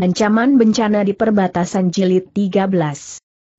Ancaman bencana di perbatasan jilid 13.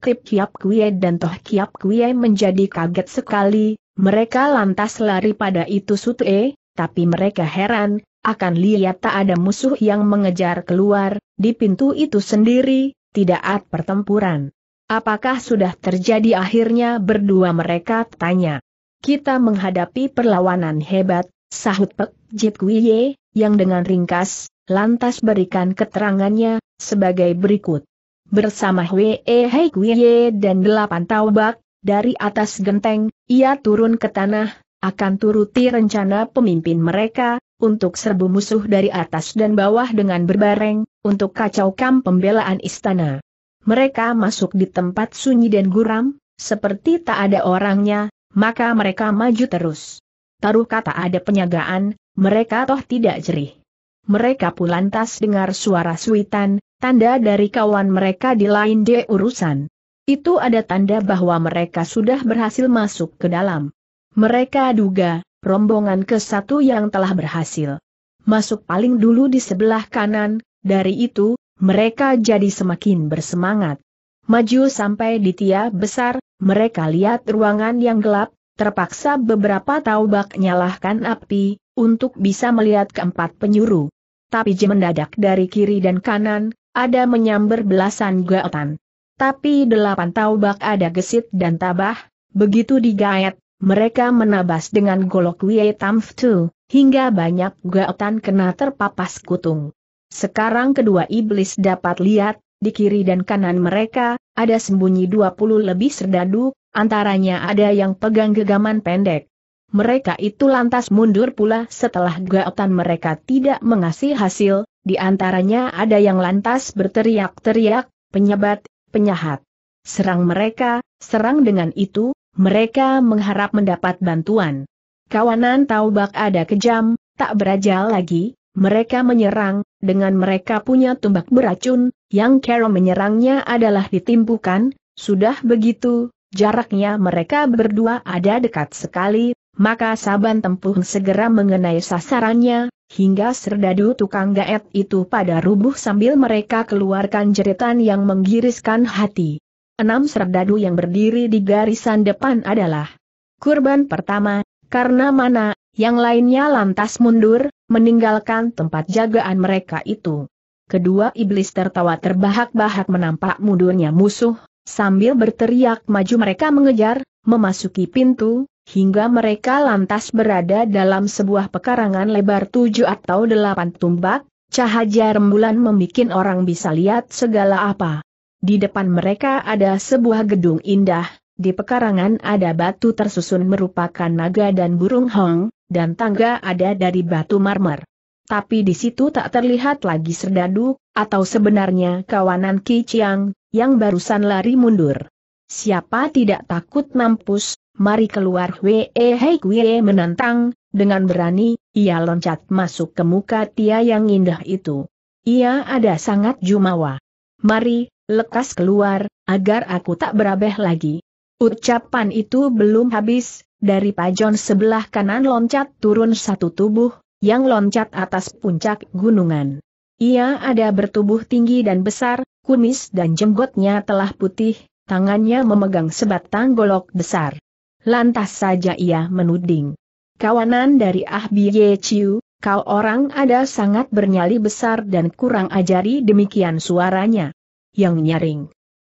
Kip Kiap Kue dan Toh Kiap Kue menjadi kaget sekali, mereka lantas lari pada itu e, tapi mereka heran, akan lihat tak ada musuh yang mengejar keluar, di pintu itu sendiri, tidak ada pertempuran. Apakah sudah terjadi akhirnya berdua mereka tanya. Kita menghadapi perlawanan hebat, sahut Pek Jip Kuiye, yang dengan ringkas, lantas berikan keterangannya, sebagai berikut. Bersama Hei Kuiye dan delapan taubak, dari atas genteng, ia turun ke tanah, akan turuti rencana pemimpin mereka, untuk serbu musuh dari atas dan bawah dengan berbareng, untuk kacaukan pembelaan istana. Mereka masuk di tempat sunyi dan guram, seperti tak ada orangnya, maka mereka maju terus. Taruh kata ada penyagaan, mereka toh tidak jerih mereka pun lantas dengar suara suitan, tanda dari kawan mereka di lain de urusan. Itu ada tanda bahwa mereka sudah berhasil masuk ke dalam. Mereka duga, rombongan ke satu yang telah berhasil masuk paling dulu di sebelah kanan, dari itu, mereka jadi semakin bersemangat. Maju sampai di tia besar, mereka lihat ruangan yang gelap, terpaksa beberapa taubak nyalahkan api, untuk bisa melihat keempat penyuruh. Tapi je mendadak dari kiri dan kanan, ada menyamber belasan gaetan. Tapi delapan taubak ada gesit dan tabah, begitu digayat, mereka menabas dengan golok Wie Tamftu, hingga banyak gaetan kena terpapas kutung. Sekarang kedua iblis dapat lihat, di kiri dan kanan mereka, ada sembunyi 20 lebih serdadu, antaranya ada yang pegang gegaman pendek, mereka itu lantas mundur pula setelah gaotan mereka tidak mengasih hasil, di antaranya ada yang lantas berteriak-teriak, penyebat, penyahat. Serang mereka, serang dengan itu, mereka mengharap mendapat bantuan. Kawanan taubak ada kejam, tak berajal lagi, mereka menyerang, dengan mereka punya tumbak beracun, yang Carol menyerangnya adalah ditimpukan, sudah begitu, jaraknya mereka berdua ada dekat sekali, maka saban tempuh segera mengenai sasarannya, hingga serdadu tukang gaet itu pada rubuh sambil mereka keluarkan jeritan yang menggiriskan hati. Enam serdadu yang berdiri di garisan depan adalah kurban pertama, karena mana, yang lainnya lantas mundur, meninggalkan tempat jagaan mereka itu. Kedua iblis tertawa terbahak-bahak menampak mundurnya musuh, sambil berteriak maju mereka mengejar, memasuki pintu, hingga mereka lantas berada dalam sebuah pekarangan lebar tujuh atau delapan tumbak, cahaya rembulan membuat orang bisa lihat segala apa. Di depan mereka ada sebuah gedung indah, di pekarangan ada batu tersusun merupakan naga dan burung hong, dan tangga ada dari batu marmer. Tapi di situ tak terlihat lagi serdadu, atau sebenarnya kawanan Ki Chiang, yang barusan lari mundur. Siapa tidak takut mampus, mari keluar Hwee eh, Hei Kwee menantang, dengan berani, ia loncat masuk ke muka Tia yang indah itu. Ia ada sangat jumawa. Mari, lekas keluar, agar aku tak berabeh lagi. Ucapan itu belum habis, dari pajon sebelah kanan loncat turun satu tubuh, yang loncat atas puncak gunungan. Ia ada bertubuh tinggi dan besar, kumis dan jenggotnya telah putih, tangannya memegang sebatang golok besar. Lantas saja ia menuding. Kawanan dari Ah ye Chiu, kau orang ada sangat bernyali besar dan kurang ajari demikian suaranya. Yang nyaring.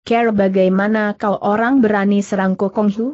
Care bagaimana kau orang berani serang kong Hu?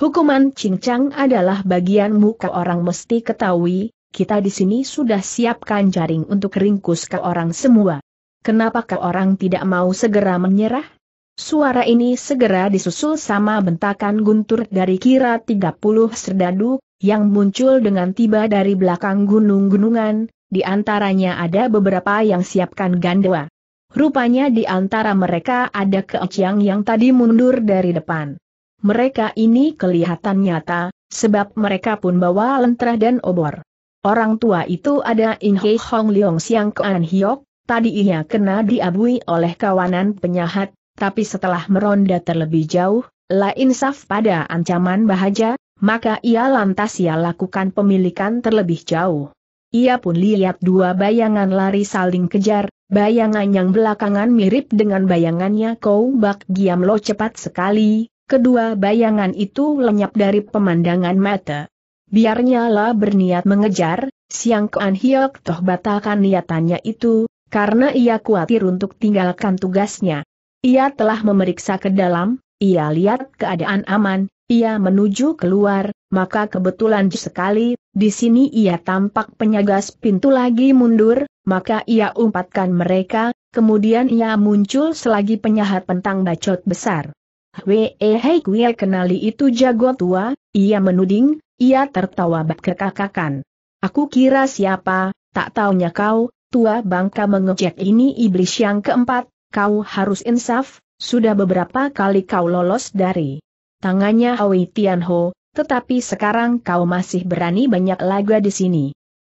Hukuman cincang adalah bagianmu kau orang mesti ketahui, kita di sini sudah siapkan jaring untuk ringkus kau orang semua. Kenapa kau orang tidak mau segera menyerah? Suara ini segera disusul sama bentakan guntur dari kira 30 serdadu, yang muncul dengan tiba dari belakang gunung-gunungan, di antaranya ada beberapa yang siapkan gandewa. Rupanya di antara mereka ada keociang yang tadi mundur dari depan. Mereka ini kelihatan nyata, sebab mereka pun bawa lentera dan obor. Orang tua itu ada Inhe Hong Leong Siang Kean Hiok, tadi ia kena diabui oleh kawanan penyahat, tapi setelah meronda terlebih jauh, la insaf pada ancaman bahaja, maka ia lantas ia lakukan pemilikan terlebih jauh. Ia pun lihat dua bayangan lari saling kejar, bayangan yang belakangan mirip dengan bayangannya Kau Bak Giam Lo cepat sekali, kedua bayangan itu lenyap dari pemandangan mata. Biarnya lah berniat mengejar, Siang Kuan Hiok toh batalkan niatannya itu, karena ia khawatir untuk tinggalkan tugasnya. Ia telah memeriksa ke dalam, ia lihat keadaan aman, ia menuju keluar, maka kebetulan sekali, di sini ia tampak penyagas pintu lagi mundur, maka ia umpatkan mereka, kemudian ia muncul selagi penyahat pentang bacot besar. Wei eh, Hei Kuil kenali itu jago tua, ia menuding, ia tertawa berkekakan. Aku kira siapa, tak taunya kau, tua bangka mengejek ini iblis yang keempat, kau harus insaf, sudah beberapa kali kau lolos dari tangannya Hoi Tianho, tetapi sekarang kau masih berani banyak laga di sini.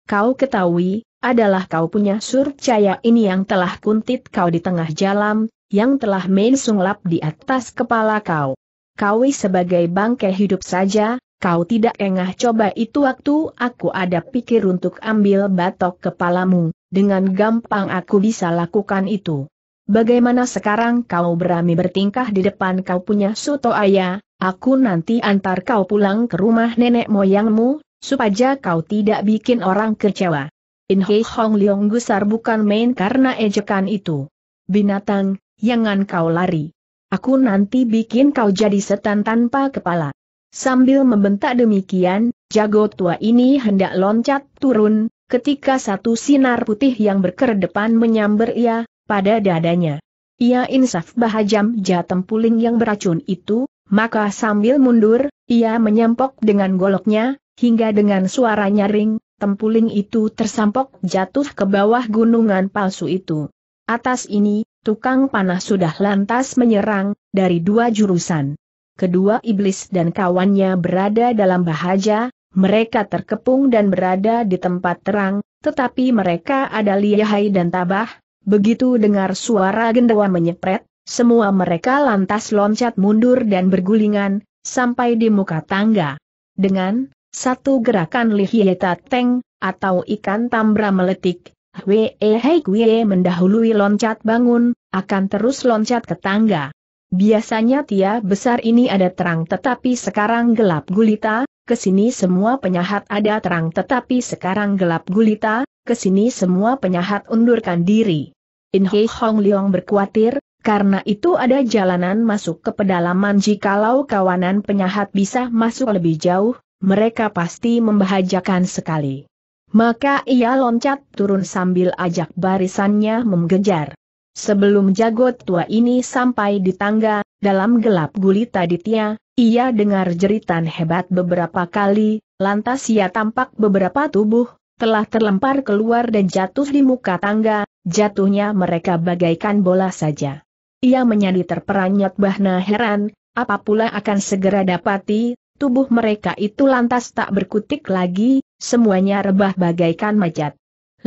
Kau ketahui, adalah kau punya surcaya ini yang telah kuntit kau di tengah jalan, yang telah main sunglap di atas kepala kau. Kau sebagai bangkai hidup saja, kau tidak engah coba itu waktu aku ada pikir untuk ambil batok kepalamu, dengan gampang aku bisa lakukan itu bagaimana sekarang kau berani bertingkah di depan kau punya suto ayah, aku nanti antar kau pulang ke rumah nenek moyangmu, supaya kau tidak bikin orang kecewa. In Hei Hong Leong gusar bukan main karena ejekan itu. Binatang, jangan kau lari. Aku nanti bikin kau jadi setan tanpa kepala. Sambil membentak demikian, jago tua ini hendak loncat turun, ketika satu sinar putih yang berkedepan menyambar ia, pada dadanya. Ia insaf bahajam jatem puling yang beracun itu, maka sambil mundur, ia menyampok dengan goloknya, hingga dengan suara nyaring, tempuling itu tersampok jatuh ke bawah gunungan palsu itu. Atas ini, tukang panah sudah lantas menyerang, dari dua jurusan. Kedua iblis dan kawannya berada dalam bahaja, mereka terkepung dan berada di tempat terang, tetapi mereka ada liahai dan tabah, Begitu dengar suara gendawa menyepret, semua mereka lantas loncat mundur dan bergulingan, sampai di muka tangga. Dengan satu gerakan lihieta teng, atau ikan tambra meletik, Hwee Hei Kwee mendahului loncat bangun, akan terus loncat ke tangga. Biasanya tia besar ini ada terang tetapi sekarang gelap gulita, kesini semua penyahat ada terang tetapi sekarang gelap gulita, kesini semua penyahat undurkan diri. In Hei Hong Leong berkhawatir, karena itu ada jalanan masuk ke pedalaman jikalau kawanan penyahat bisa masuk lebih jauh, mereka pasti membahajakan sekali. Maka ia loncat turun sambil ajak barisannya menggejar. Sebelum jagot tua ini sampai di tangga, dalam gelap gulita ditia, ia dengar jeritan hebat beberapa kali, lantas ia tampak beberapa tubuh, telah terlempar keluar dan jatuh di muka tangga, Jatuhnya mereka bagaikan bola saja. Ia menjadi terperanjat bahna heran, apa pula akan segera dapati, tubuh mereka itu lantas tak berkutik lagi, semuanya rebah bagaikan majat.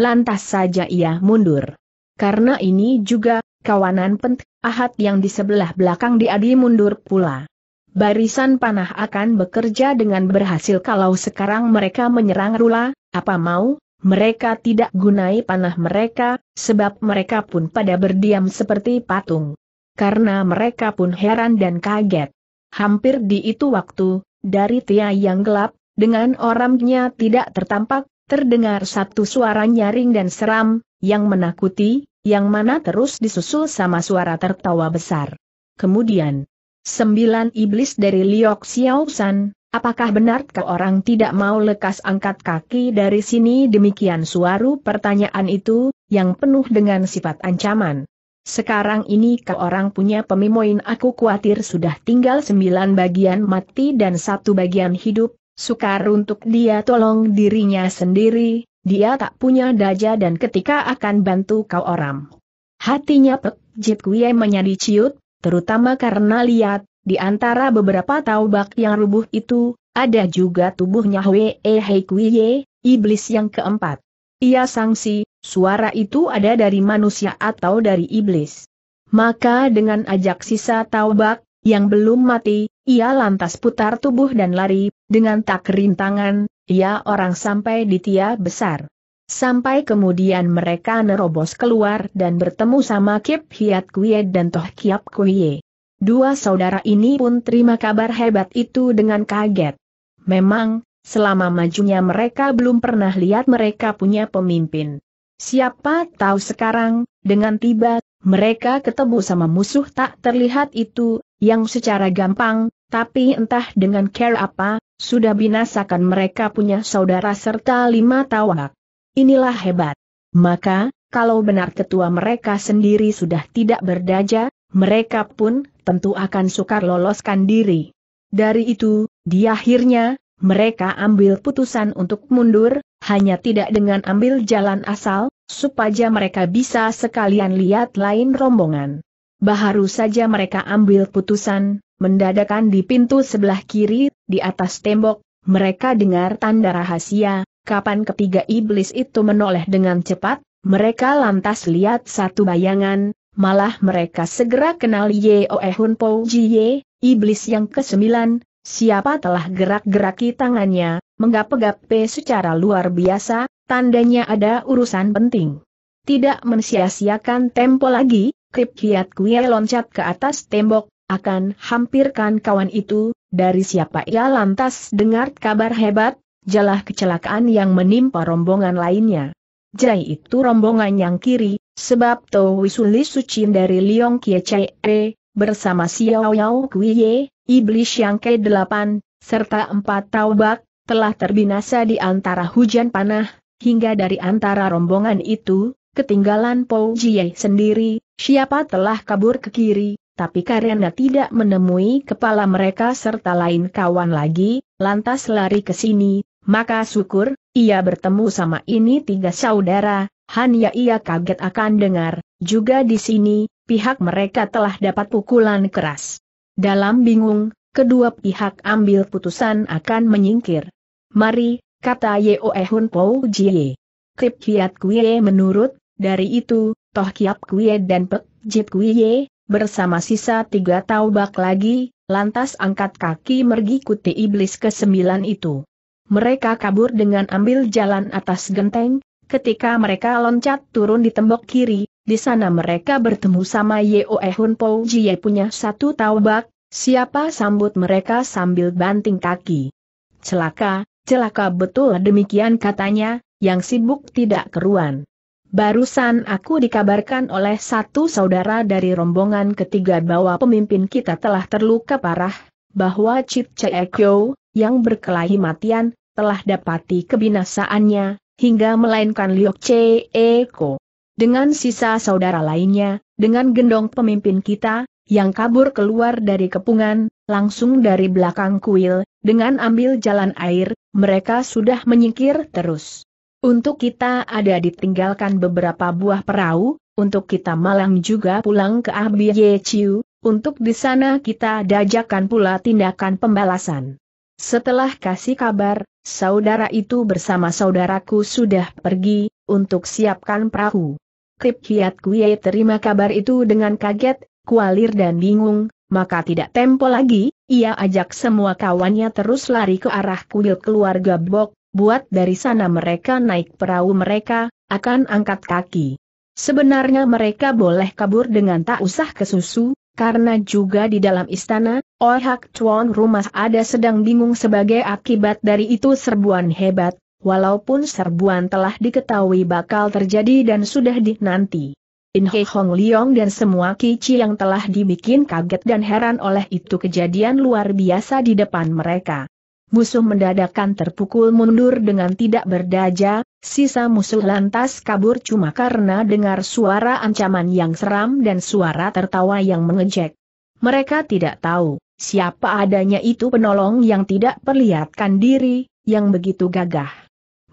Lantas saja ia mundur. Karena ini juga, kawanan pent, ahat yang di sebelah belakang diadi mundur pula. Barisan panah akan bekerja dengan berhasil kalau sekarang mereka menyerang Rula, apa mau, mereka tidak gunai panah mereka, sebab mereka pun pada berdiam seperti patung. Karena mereka pun heran dan kaget. Hampir di itu waktu, dari tia yang gelap, dengan orangnya tidak tertampak, terdengar satu suara nyaring dan seram, yang menakuti, yang mana terus disusul sama suara tertawa besar. Kemudian, sembilan iblis dari Liok Xiaosan, Apakah benar ke orang tidak mau lekas angkat kaki dari sini demikian suaru pertanyaan itu, yang penuh dengan sifat ancaman. Sekarang ini ke orang punya pemimoin aku khawatir sudah tinggal sembilan bagian mati dan satu bagian hidup, sukar untuk dia tolong dirinya sendiri, dia tak punya daja dan ketika akan bantu kau orang. Hatinya Pek Jit Kue menyadi ciut, terutama karena lihat, di antara beberapa taubak yang rubuh itu, ada juga tubuhnya Hwee Heikuye, iblis yang keempat. Ia sangsi, suara itu ada dari manusia atau dari iblis. Maka dengan ajak sisa taubak, yang belum mati, ia lantas putar tubuh dan lari, dengan tak rintangan, ia orang sampai di tia besar. Sampai kemudian mereka nerobos keluar dan bertemu sama Kip Hiat Kuye dan Toh Kiap Kuye. Dua saudara ini pun terima kabar hebat itu dengan kaget. Memang, selama majunya mereka belum pernah lihat mereka punya pemimpin. Siapa tahu sekarang, dengan tiba, mereka ketemu sama musuh tak terlihat itu, yang secara gampang, tapi entah dengan care apa, sudah binasakan mereka punya saudara serta lima tawak. Inilah hebat. Maka, kalau benar ketua mereka sendiri sudah tidak berdaja, mereka pun tentu akan sukar loloskan diri. Dari itu, di akhirnya, mereka ambil putusan untuk mundur, hanya tidak dengan ambil jalan asal, supaya mereka bisa sekalian lihat lain rombongan. Baharu saja mereka ambil putusan, mendadakan di pintu sebelah kiri, di atas tembok, mereka dengar tanda rahasia, kapan ketiga iblis itu menoleh dengan cepat, mereka lantas lihat satu bayangan, malah mereka segera kenal Ye Ehun Po Ye, iblis yang kesembilan, siapa telah gerak-geraki tangannya, menggap-gape secara luar biasa, tandanya ada urusan penting. Tidak mensia-siakan tempo lagi, Krip Kiat Kue loncat ke atas tembok, akan hampirkan kawan itu, dari siapa ia lantas dengar kabar hebat, jalah kecelakaan yang menimpa rombongan lainnya. Jai itu rombongan yang kiri, sebab Tau Suli Sucin dari Liong Kie Chee, bersama Xiao Yao Ye, Iblis yang ke-8, serta empat taubak, telah terbinasa di antara hujan panah, hingga dari antara rombongan itu, ketinggalan Pou Jie sendiri, siapa telah kabur ke kiri, tapi karena tidak menemui kepala mereka serta lain kawan lagi, lantas lari ke sini, maka syukur, ia bertemu sama ini tiga saudara, hanya ia kaget akan dengar, juga di sini, pihak mereka telah dapat pukulan keras. Dalam bingung, kedua pihak ambil putusan akan menyingkir. Mari, kata Yeoe Hun Po Jie. Kip Kiat Kuye menurut, dari itu, Toh Kiap Kuye dan Pek Jip Kuye, bersama sisa tiga taubak lagi, lantas angkat kaki mergikuti iblis ke sembilan itu. Mereka kabur dengan ambil jalan atas genteng, ketika mereka loncat turun di tembok kiri, di sana mereka bertemu sama Yeoe Hun Po Jie punya satu taubak, siapa sambut mereka sambil banting kaki. Celaka, celaka betul demikian katanya, yang sibuk tidak keruan. Barusan aku dikabarkan oleh satu saudara dari rombongan ketiga bahwa pemimpin kita telah terluka parah, bahwa Chip Chae Kyo, yang berkelahi matian, telah dapati kebinasaannya, hingga melainkan Liok C. Eko. Dengan sisa saudara lainnya, dengan gendong pemimpin kita, yang kabur keluar dari kepungan, langsung dari belakang kuil, dengan ambil jalan air, mereka sudah menyingkir terus. Untuk kita ada ditinggalkan beberapa buah perahu, untuk kita malang juga pulang ke ah Ye Chiu, untuk di sana kita dajakan pula tindakan pembalasan. Setelah kasih kabar, Saudara itu bersama saudaraku sudah pergi, untuk siapkan perahu. Krip Hiat Kuye terima kabar itu dengan kaget, kualir dan bingung, maka tidak tempo lagi, ia ajak semua kawannya terus lari ke arah kuil keluarga Bok, buat dari sana mereka naik perahu mereka, akan angkat kaki. Sebenarnya mereka boleh kabur dengan tak usah kesusu, karena juga di dalam istana, Orhak Chuan rumah ada sedang bingung sebagai akibat dari itu serbuan hebat, walaupun serbuan telah diketahui bakal terjadi dan sudah dinanti. In He Hong Leong dan semua kici yang telah dibikin kaget dan heran oleh itu kejadian luar biasa di depan mereka. Musuh mendadakan terpukul mundur dengan tidak berdaja, sisa musuh lantas kabur cuma karena dengar suara ancaman yang seram dan suara tertawa yang mengejek. Mereka tidak tahu, Siapa adanya itu penolong yang tidak perlihatkan diri, yang begitu gagah.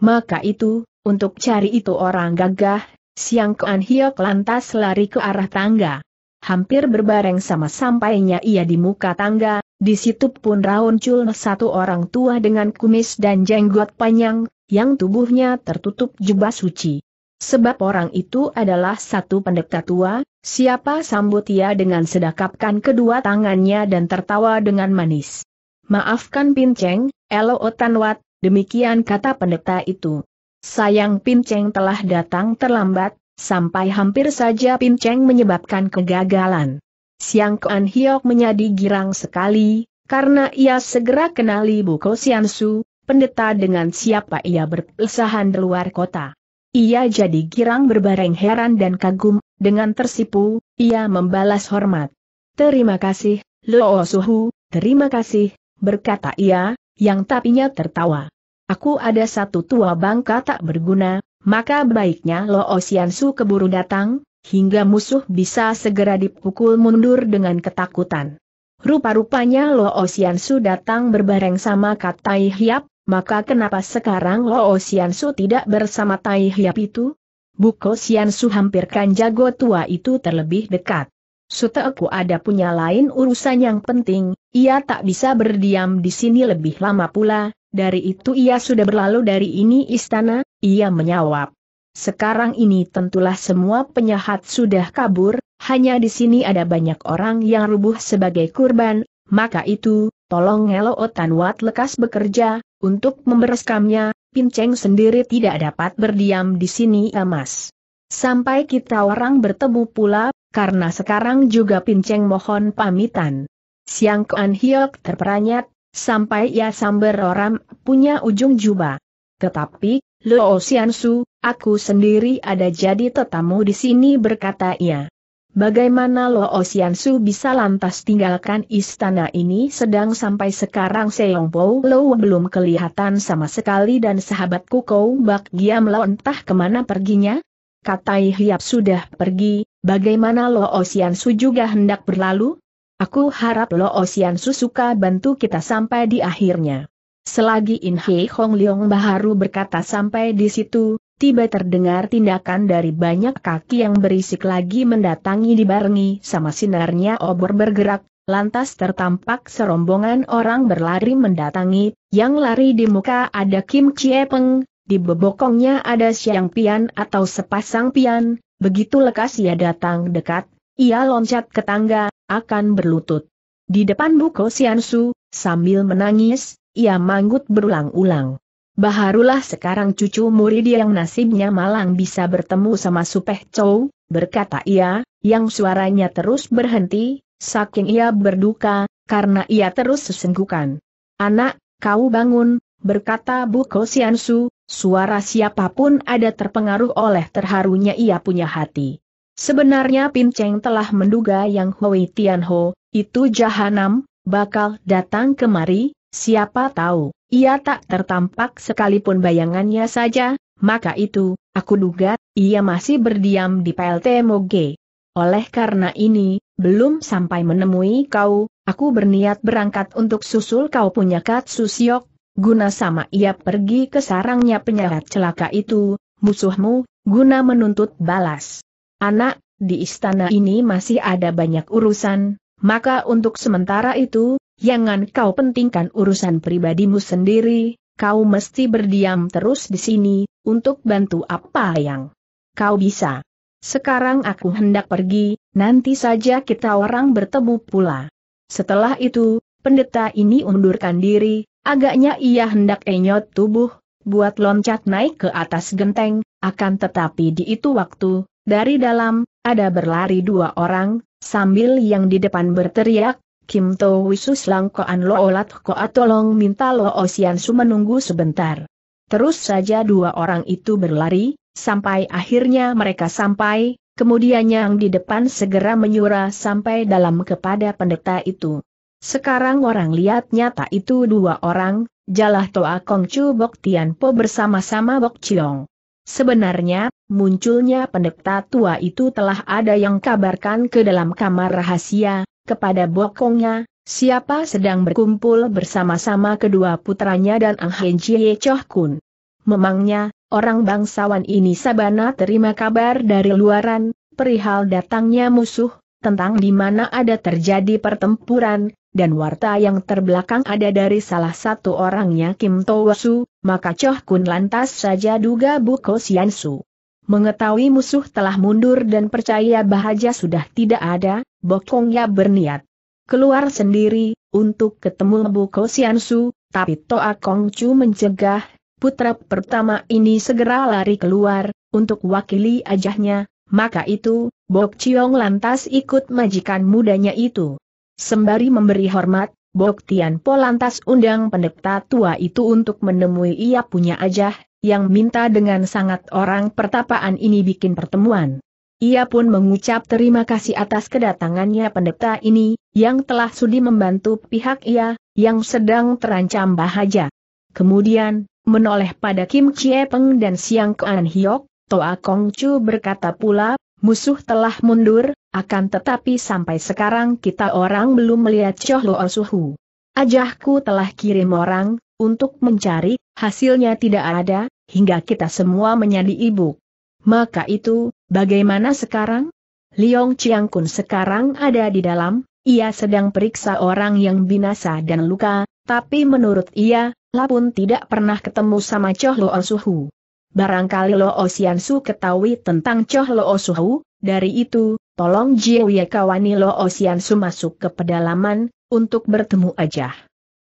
Maka itu, untuk cari itu orang gagah, Siang Kuan Hiok lantas lari ke arah tangga. Hampir berbareng sama sampainya ia di muka tangga, di situ pun Raun Chul satu orang tua dengan kumis dan jenggot panjang, yang tubuhnya tertutup jubah suci. Sebab orang itu adalah satu pendekta tua, siapa sambut ia dengan sedakapkan kedua tangannya dan tertawa dengan manis. Maafkan Pinceng, Elo Otanwat, demikian kata pendeta itu. Sayang Pinceng telah datang terlambat, sampai hampir saja Pinceng menyebabkan kegagalan. Siang Kuan Hiok menjadi girang sekali, karena ia segera kenali Buko Siansu, pendeta dengan siapa ia berpelesahan di luar kota. Ia jadi girang berbareng heran dan kagum, dengan tersipu, ia membalas hormat. Terima kasih, Luo Suhu, terima kasih, berkata ia, yang tapinya tertawa. Aku ada satu tua bangka tak berguna, maka baiknya Luo Siansu keburu datang, hingga musuh bisa segera dipukul mundur dengan ketakutan. Rupa-rupanya Luo Siansu datang berbareng sama Katai Hiap, maka kenapa sekarang Lo Xiansu tidak bersama Tai Hiap itu? Buko Xiansu hampirkan jago tua itu terlebih dekat. aku ada punya lain urusan yang penting, ia tak bisa berdiam di sini lebih lama pula, dari itu ia sudah berlalu dari ini istana, ia menyawab. Sekarang ini tentulah semua penyahat sudah kabur, hanya di sini ada banyak orang yang rubuh sebagai kurban, maka itu, tolong Ngelo wat lekas bekerja, untuk membereskamnya, Pinceng sendiri tidak dapat berdiam di sini emas. Ya, sampai kita orang bertemu pula, karena sekarang juga Pinceng mohon pamitan. Siang Kuan Hiok terperanyat, sampai ia samber orang punya ujung jubah. Tetapi, Luo Xiansu, aku sendiri ada jadi tetamu di sini berkata ia. Bagaimana Lo Osiansu bisa lantas tinggalkan istana ini sedang sampai sekarang Seong Lo belum kelihatan sama sekali dan sahabatku Kou Bak Giam Lo entah kemana perginya? Katai Hiap sudah pergi, bagaimana Lo Osiansu juga hendak berlalu? Aku harap Lo Osiansu suka bantu kita sampai di akhirnya. Selagi In Hei Hong Leong Baharu berkata sampai di situ, tiba terdengar tindakan dari banyak kaki yang berisik lagi mendatangi dibarengi sama sinarnya obor bergerak, lantas tertampak serombongan orang berlari mendatangi, yang lari di muka ada Kim Chie Peng, di bebokongnya ada siang pian atau sepasang pian, begitu lekas ia datang dekat, ia loncat ke tangga, akan berlutut. Di depan buku Siansu, sambil menangis, ia manggut berulang-ulang. Baharulah sekarang cucu murid yang nasibnya malang bisa bertemu sama Supeh Chow, berkata ia, yang suaranya terus berhenti, saking ia berduka, karena ia terus sesenggukan. Anak, kau bangun, berkata Bu Kosiansu. suara siapapun ada terpengaruh oleh terharunya ia punya hati. Sebenarnya Pin Cheng telah menduga yang Hui Tianho, itu jahanam, bakal datang kemari, Siapa tahu, ia tak tertampak sekalipun bayangannya saja, maka itu, aku duga, ia masih berdiam di PLT Moge. Oleh karena ini, belum sampai menemui kau, aku berniat berangkat untuk susul kau punya Katsusiok, guna sama ia pergi ke sarangnya penyarat celaka itu, musuhmu, guna menuntut balas. Anak, di istana ini masih ada banyak urusan, maka untuk sementara itu, jangan kau pentingkan urusan pribadimu sendiri, kau mesti berdiam terus di sini, untuk bantu apa yang kau bisa. Sekarang aku hendak pergi, nanti saja kita orang bertemu pula. Setelah itu, pendeta ini undurkan diri, agaknya ia hendak enyot tubuh, buat loncat naik ke atas genteng, akan tetapi di itu waktu, dari dalam, ada berlari dua orang, sambil yang di depan berteriak, Kim To Wisus Langkoan Lo Olat Koa tolong minta Lo Osian Su menunggu sebentar. Terus saja dua orang itu berlari, sampai akhirnya mereka sampai, kemudian yang di depan segera menyura sampai dalam kepada pendeta itu. Sekarang orang lihat nyata itu dua orang, Jalah Toa Chu Bok Tian Po bersama-sama Bok Chiong. Sebenarnya, munculnya pendeta tua itu telah ada yang kabarkan ke dalam kamar rahasia, kepada bokongnya, siapa sedang berkumpul bersama-sama kedua putranya dan Ang Hen Choh Kun. Memangnya, orang bangsawan ini sabana terima kabar dari luaran, perihal datangnya musuh, tentang di mana ada terjadi pertempuran, dan warta yang terbelakang ada dari salah satu orangnya Kim Towasu, maka Choh Kun lantas saja duga Buko su. Mengetahui musuh telah mundur dan percaya bahaja sudah tidak ada, Bokongnya berniat keluar sendiri, untuk ketemu Bu Kosiansu, tapi Toa Kongcu mencegah, putra pertama ini segera lari keluar, untuk wakili ajahnya, maka itu, Bok Chiong lantas ikut majikan mudanya itu. Sembari memberi hormat, Bok Tian Po lantas undang pendeta tua itu untuk menemui ia punya ajah, yang minta dengan sangat orang pertapaan ini bikin pertemuan. Ia pun mengucap terima kasih atas kedatangannya pendeta ini, yang telah sudi membantu pihak ia, yang sedang terancam bahaya. Kemudian, menoleh pada Kim Chie Peng dan Siang Kuan Hiok, Toa Kong Chu berkata pula, musuh telah mundur, akan tetapi sampai sekarang kita orang belum melihat Choh Lo Suhu. Ajahku telah kirim orang, untuk mencari, hasilnya tidak ada, hingga kita semua menjadi ibu. Maka itu, bagaimana sekarang? Liong Chiangkun sekarang ada di dalam, ia sedang periksa orang yang binasa dan luka, tapi menurut ia, Lapun tidak pernah ketemu sama Choh Lo Suhu. Barangkali Lo Osiansu ketahui tentang Choh Lo Suhu, dari itu, tolong Jiwie kawani Lo Osiansu masuk ke pedalaman, untuk bertemu aja.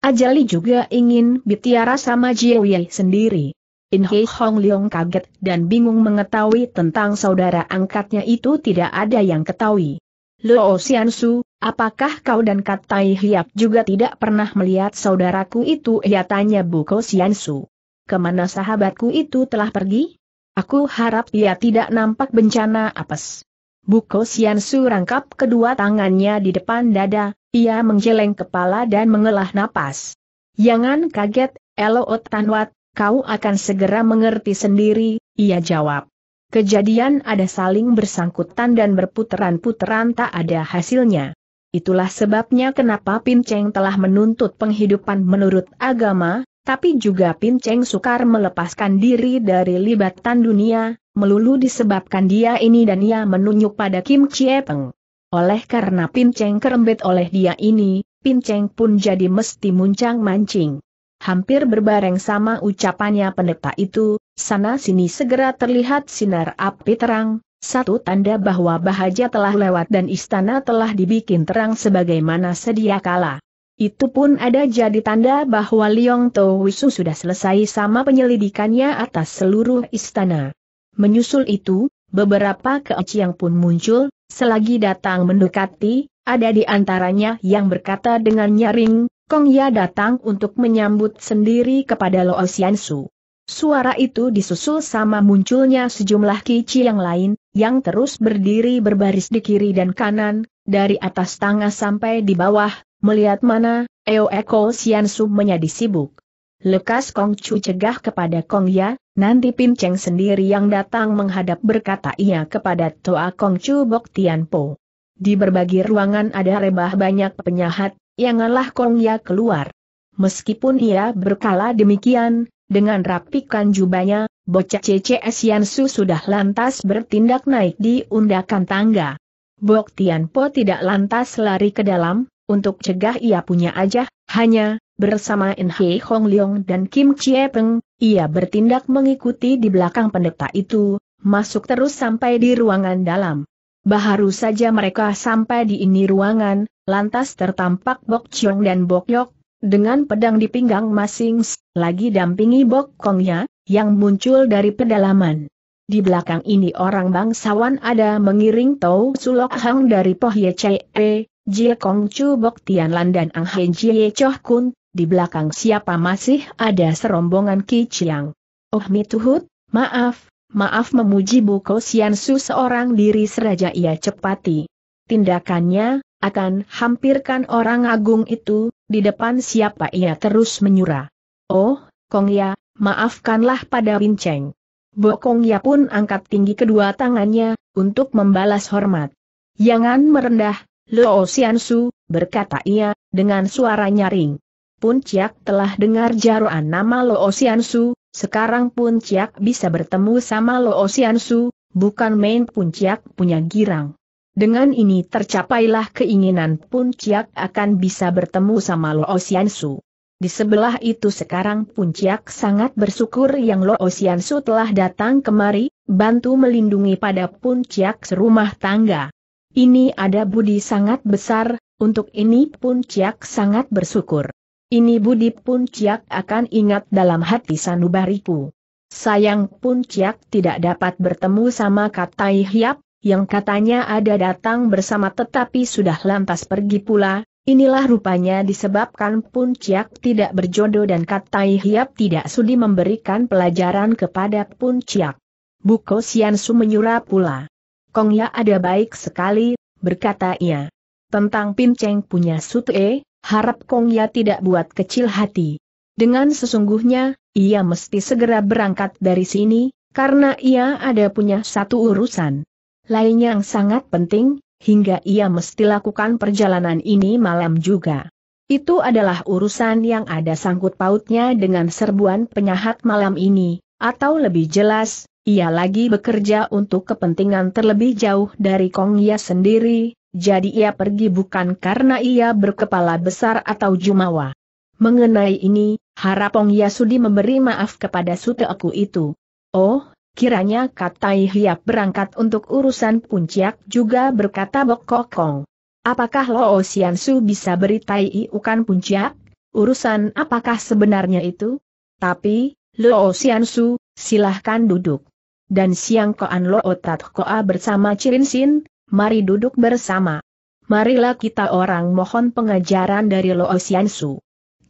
Ajali juga ingin bitiara sama Jiwei sendiri. In Hei Hong Leong kaget dan bingung mengetahui tentang saudara angkatnya itu tidak ada yang ketahui. Luo Xiansu, apakah kau dan Kat Tai Hiap juga tidak pernah melihat saudaraku itu? Ia tanya Buko Xiansu. Kemana sahabatku itu telah pergi? Aku harap ia tidak nampak bencana apes. Buko Xiansu rangkap kedua tangannya di depan dada, ia menggeleng kepala dan mengelah napas. Jangan kaget, Eloot Tanwat, kau akan segera mengerti sendiri, ia jawab. Kejadian ada saling bersangkutan dan berputeran-puteran tak ada hasilnya. Itulah sebabnya kenapa Pinceng telah menuntut penghidupan menurut agama, tapi juga Pinceng sukar melepaskan diri dari libatan dunia, melulu disebabkan dia ini dan ia menunjuk pada Kim Chie Peng. Oleh karena pinceng kerembet oleh dia ini, pinceng pun jadi mesti muncang mancing. Hampir berbareng sama ucapannya pendeta itu, sana-sini segera terlihat sinar api terang, satu tanda bahwa bahaja telah lewat dan istana telah dibikin terang sebagaimana sedia kala. Itu pun ada jadi tanda bahwa Liong To Wisu sudah selesai sama penyelidikannya atas seluruh istana. Menyusul itu, beberapa keeciang pun muncul, Selagi datang mendekati, ada di antaranya yang berkata dengan nyaring, Kong Ya datang untuk menyambut sendiri kepada Lo Xiansu. Suara itu disusul sama munculnya sejumlah kici yang lain, yang terus berdiri berbaris di kiri dan kanan, dari atas tangga sampai di bawah, melihat mana, Eo Eko Xiansu menyadi sibuk. Lekas Kong Chu cegah kepada Kong Ya, Nanti Pinceng sendiri yang datang menghadap berkata ia kepada Toa Kong Chu Bok Tianpo. Di berbagai ruangan ada rebah banyak penyahat, yang ngalah Kong Ya keluar. Meskipun ia berkala demikian, dengan rapikan jubahnya, bocah CCS Su sudah lantas bertindak naik di undakan tangga. Bok Tianpo tidak lantas lari ke dalam, untuk cegah ia punya aja, hanya, bersama In He Hong Leong dan Kim Chie Peng, ia bertindak mengikuti di belakang pendeta itu, masuk terus sampai di ruangan dalam. Baharu saja mereka sampai di ini ruangan, lantas tertampak Bok Chong dan Bok Yok, dengan pedang di pinggang masing, lagi dampingi Bok Kongnya, yang muncul dari pedalaman. Di belakang ini orang bangsawan ada mengiring Tau Sulok Hang dari Poh Ye Chee, Jie Kong Chu Bok Tian dan Ang Hen Jie Choh Kun, di belakang siapa masih ada serombongan Ki Chiang. Oh mituhut, maaf, maaf memuji Buko Siansu seorang diri seraja ia cepati. Tindakannya, akan hampirkan orang agung itu, di depan siapa ia terus menyura. Oh, Kong Ya, maafkanlah pada Winceng. Bokong Ya pun angkat tinggi kedua tangannya, untuk membalas hormat. Jangan merendah, Luo Siansu, berkata ia, dengan suara nyaring. Puncak Ciak telah dengar jaruan nama Lo Su, sekarang pun Ciak bisa bertemu sama Lo Su, bukan main pun Ciak punya girang. Dengan ini tercapailah keinginan pun Ciak akan bisa bertemu sama Lo Su. Di sebelah itu sekarang Puncak sangat bersyukur yang Lo Su telah datang kemari, bantu melindungi pada Puncak serumah tangga. Ini ada budi sangat besar, untuk ini pun Puncak sangat bersyukur. Ini Budi Ciak akan ingat dalam hati sanubariku. Sayang pun Ciak tidak dapat bertemu sama Katai Hiap, yang katanya ada datang bersama tetapi sudah lantas pergi pula, inilah rupanya disebabkan pun Ciak tidak berjodoh dan Katai Hiap tidak sudi memberikan pelajaran kepada Ciak. Buko Siansu menyura pula. Kongya ada baik sekali, berkata ia. Tentang pinceng punya sute, harap Kong Ya tidak buat kecil hati. Dengan sesungguhnya, ia mesti segera berangkat dari sini, karena ia ada punya satu urusan. Lain yang sangat penting, hingga ia mesti lakukan perjalanan ini malam juga. Itu adalah urusan yang ada sangkut pautnya dengan serbuan penyahat malam ini, atau lebih jelas, ia lagi bekerja untuk kepentingan terlebih jauh dari Kong Ya sendiri, jadi ia pergi bukan karena ia berkepala besar atau jumawa. Mengenai ini, Harapong Yasudi memberi maaf kepada Suteku itu. Oh, kiranya Katai Hiap berangkat untuk urusan puncak juga berkata bokokong. Apakah Lo Xiansu bisa beri Tai Iukan puncak? Urusan apakah sebenarnya itu? Tapi, Lo Xiansu, silahkan duduk. Dan Siang Koan Lo Tat Koa bersama Cirin Sin, mari duduk bersama. Marilah kita orang mohon pengajaran dari Lo Xiansu.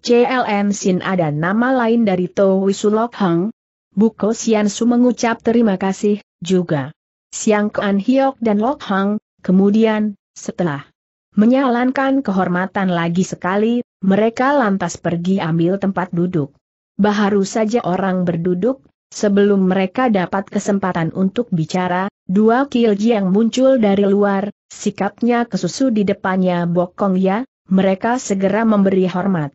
CLM Sin ada nama lain dari To Wisulok Hang. Buko Xiansu mengucap terima kasih, juga. Siang Kuan Hiok dan Lok Hang, kemudian, setelah menyalankan kehormatan lagi sekali, mereka lantas pergi ambil tempat duduk. Baharu saja orang berduduk, Sebelum mereka dapat kesempatan untuk bicara, dua kilji yang muncul dari luar, sikapnya kesusu di depannya Bokong Ya, mereka segera memberi hormat.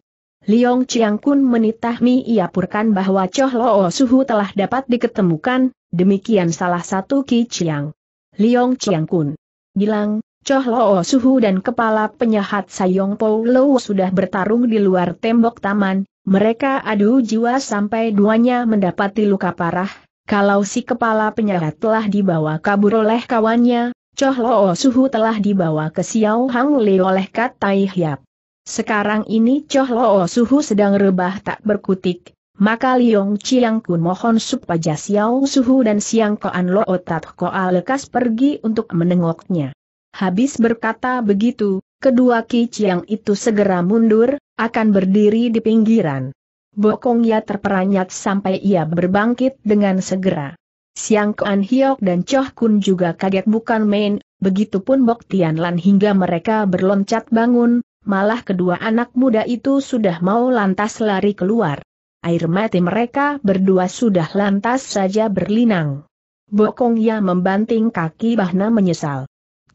Liong Chiang Kun menitahmi ia purkan bahwa Choh Loo Suhu telah dapat diketemukan, demikian salah satu Ki Chiang. Liong Chiang Kun bilang, Choh Loo Suhu dan kepala penyahat Sayong Po Lo sudah bertarung di luar tembok taman, mereka adu jiwa sampai duanya mendapati luka parah, kalau si kepala penyarat telah dibawa kabur oleh kawannya, Choh Loo Suhu telah dibawa ke Xiao Hang Le oleh Kat Tai Hiap. Sekarang ini Choh Loo Suhu sedang rebah tak berkutik, maka Liong Chiang Kun mohon supaya Xiao Suhu dan Siang Koan Loo Tat Koa lekas pergi untuk menengoknya. Habis berkata begitu, Kedua Ki yang itu segera mundur, akan berdiri di pinggiran. Bokongnya terperanjat sampai ia berbangkit dengan segera. Siang Kuan Hiok dan Choh Kun juga kaget bukan main, begitupun Bok Tian Lan hingga mereka berloncat bangun, malah kedua anak muda itu sudah mau lantas lari keluar. Air mati mereka berdua sudah lantas saja berlinang. Bokongnya membanting kaki Bahna menyesal.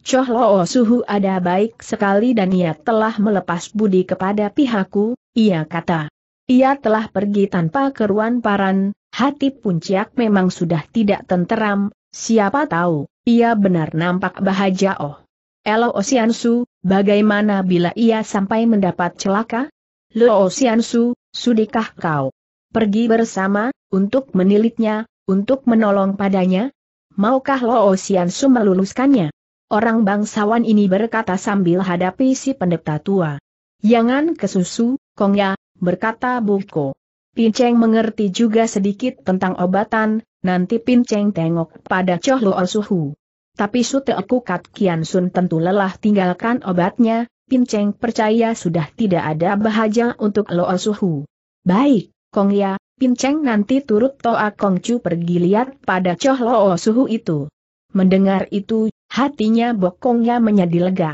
Choh Loo Suhu ada baik sekali dan ia telah melepas budi kepada pihakku, ia kata. Ia telah pergi tanpa keruan paran, hati puncak memang sudah tidak tenteram, siapa tahu, ia benar nampak bahagia oh. Elo Osiansu, bagaimana bila ia sampai mendapat celaka? Lo Osiansu, sudikah kau pergi bersama, untuk menilitnya, untuk menolong padanya? Maukah Lo Osiansu meluluskannya? Orang bangsawan ini berkata sambil hadapi si pendeta tua. Jangan kesusu, Kongya, berkata Buko. Pinceng mengerti juga sedikit tentang obatan, nanti Pinceng tengok pada Choh Lo Suhu. Tapi Sute Kukat Kian Sun tentu lelah tinggalkan obatnya, Pinceng percaya sudah tidak ada bahagia untuk Lo Suhu. Baik, Kongya, Pinceng nanti turut Toa Kongcu pergi lihat pada Choh Lo Suhu itu. Mendengar itu, Hatinya bokongnya menjadi lega.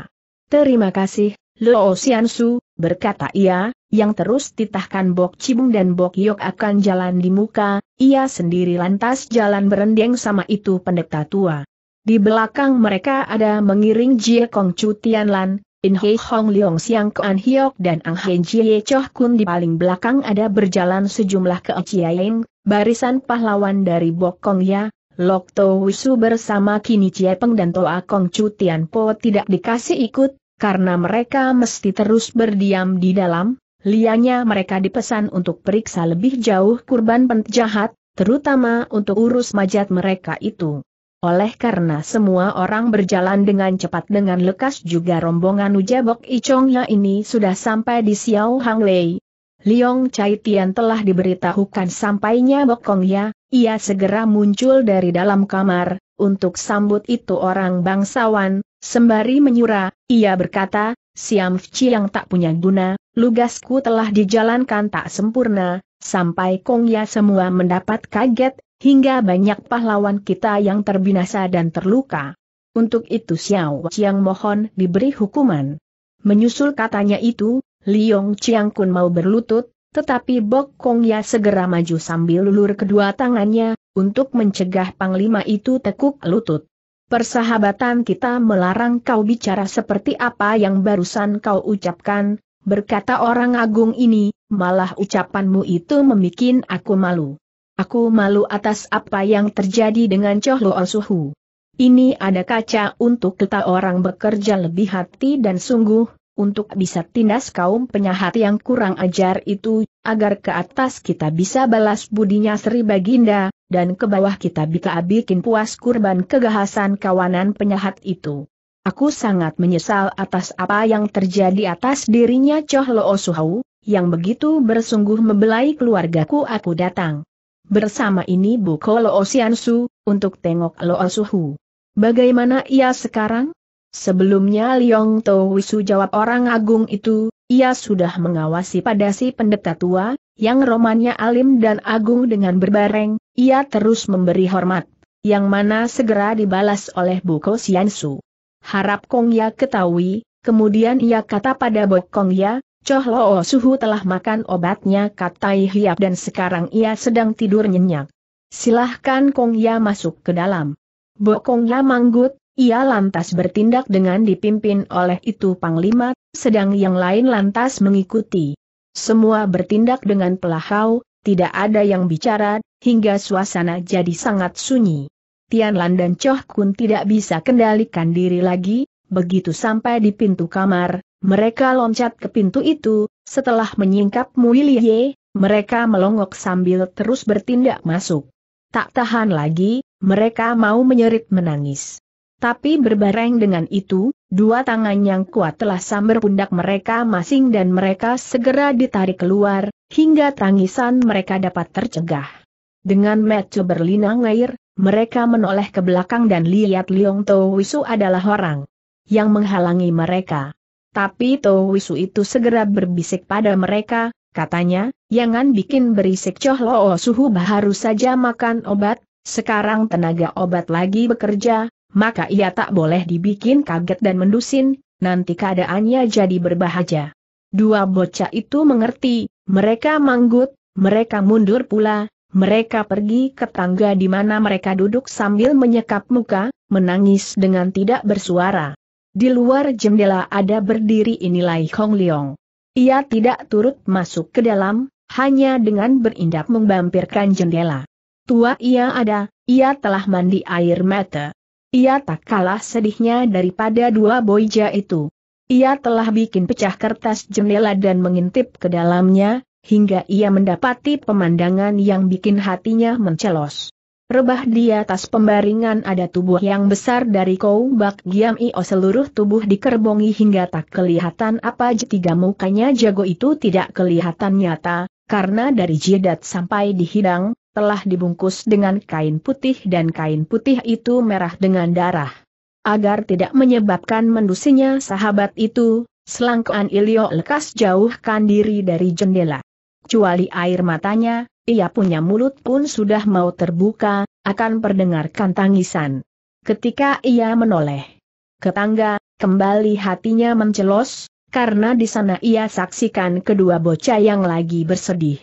Terima kasih, Luo Xiansu, berkata ia, yang terus titahkan Bok Cibung dan Bok Yok akan jalan di muka, ia sendiri lantas jalan berendeng sama itu pendeta tua. Di belakang mereka ada mengiring Jie Kong Chu Tianlan, In Hei Hong Leong Siang Kuan Hiok dan Ang Hei Jie Choh Kun di paling belakang ada berjalan sejumlah keociayeng, barisan pahlawan dari Bok Kong Ya, Lok To Wisu bersama Kini Ciepeng dan Toa Kong Chu Tian Po tidak dikasih ikut, karena mereka mesti terus berdiam di dalam, lianya mereka dipesan untuk periksa lebih jauh kurban penjahat, terutama untuk urus majat mereka itu. Oleh karena semua orang berjalan dengan cepat dengan lekas juga rombongan Ujabok Icongnya ini sudah sampai di Xiao Lei. Liong Chai Tian telah diberitahukan sampainya bokong ya. Ia segera muncul dari dalam kamar, untuk sambut itu orang bangsawan, sembari menyura, ia berkata, Siam Fci yang tak punya guna, lugasku telah dijalankan tak sempurna, sampai Kongya semua mendapat kaget, hingga banyak pahlawan kita yang terbinasa dan terluka. Untuk itu Xiao Chiang mohon diberi hukuman. Menyusul katanya itu, Liong Chiang Kun mau berlutut, tetapi Bok Kong Ya segera maju sambil lulur kedua tangannya, untuk mencegah Panglima itu tekuk lutut. Persahabatan kita melarang kau bicara seperti apa yang barusan kau ucapkan, berkata orang agung ini, malah ucapanmu itu memikin aku malu. Aku malu atas apa yang terjadi dengan Choh Lo Suhu. Ini ada kaca untuk kita orang bekerja lebih hati dan sungguh, untuk bisa tindas kaum penyahat yang kurang ajar itu, agar ke atas kita bisa balas budinya Sri Baginda, dan ke bawah kita bisa bikin puas kurban kegahasan kawanan penyahat itu. Aku sangat menyesal atas apa yang terjadi atas dirinya Choh Loo Suhau, yang begitu bersungguh membelai keluargaku aku datang. Bersama ini Buko Loo Siansu, untuk tengok Loo Suhu. Bagaimana ia sekarang? Sebelumnya Liong Tong Wisu jawab orang agung itu, ia sudah mengawasi pada si pendeta tua, yang romannya alim dan agung dengan berbareng, ia terus memberi hormat, yang mana segera dibalas oleh Buko Siansu. Harap Kong Ya ketahui, kemudian ia kata pada Bok Kong Ya, Choh Loo oh Suhu telah makan obatnya katai hiap dan sekarang ia sedang tidur nyenyak. Silahkan Kong Ya masuk ke dalam. Bok Kong Ya manggut, ia lantas bertindak dengan dipimpin oleh itu Panglima, sedang yang lain lantas mengikuti. Semua bertindak dengan pelahau, tidak ada yang bicara, hingga suasana jadi sangat sunyi. Tian Tianlan dan Choh Kun tidak bisa kendalikan diri lagi, begitu sampai di pintu kamar, mereka loncat ke pintu itu, setelah menyingkap Muilie, mereka melongok sambil terus bertindak masuk. Tak tahan lagi, mereka mau menyerit menangis. Tapi berbareng dengan itu, dua tangan yang kuat telah samber pundak mereka masing dan mereka segera ditarik keluar, hingga tangisan mereka dapat tercegah. Dengan mata berlinang air, mereka menoleh ke belakang dan lihat Liong Wisu adalah orang yang menghalangi mereka. Tapi Wisu itu segera berbisik pada mereka, katanya, jangan bikin berisik Choh Loo Suhu baru saja makan obat, sekarang tenaga obat lagi bekerja, maka ia tak boleh dibikin kaget dan mendusin, nanti keadaannya jadi berbahaja. Dua bocah itu mengerti, mereka manggut, mereka mundur pula, mereka pergi ke tangga di mana mereka duduk sambil menyekap muka, menangis dengan tidak bersuara. Di luar jendela ada berdiri inilai Hong Leong. Ia tidak turut masuk ke dalam, hanya dengan berindap membampirkan jendela. Tua ia ada, ia telah mandi air mata. Ia tak kalah sedihnya daripada dua boija itu. Ia telah bikin pecah kertas jendela dan mengintip ke dalamnya, hingga ia mendapati pemandangan yang bikin hatinya mencelos. Rebah di atas pembaringan ada tubuh yang besar dari bak giam io seluruh tubuh dikerbongi hingga tak kelihatan apa jetiga mukanya jago itu tidak kelihatan nyata, karena dari jidat sampai di hidang, telah dibungkus dengan kain putih dan kain putih itu merah dengan darah. Agar tidak menyebabkan mendusinya sahabat itu, selangkaan Ilio lekas jauhkan diri dari jendela. Kecuali air matanya, ia punya mulut pun sudah mau terbuka, akan perdengarkan tangisan. Ketika ia menoleh ke tangga, kembali hatinya mencelos, karena di sana ia saksikan kedua bocah yang lagi bersedih.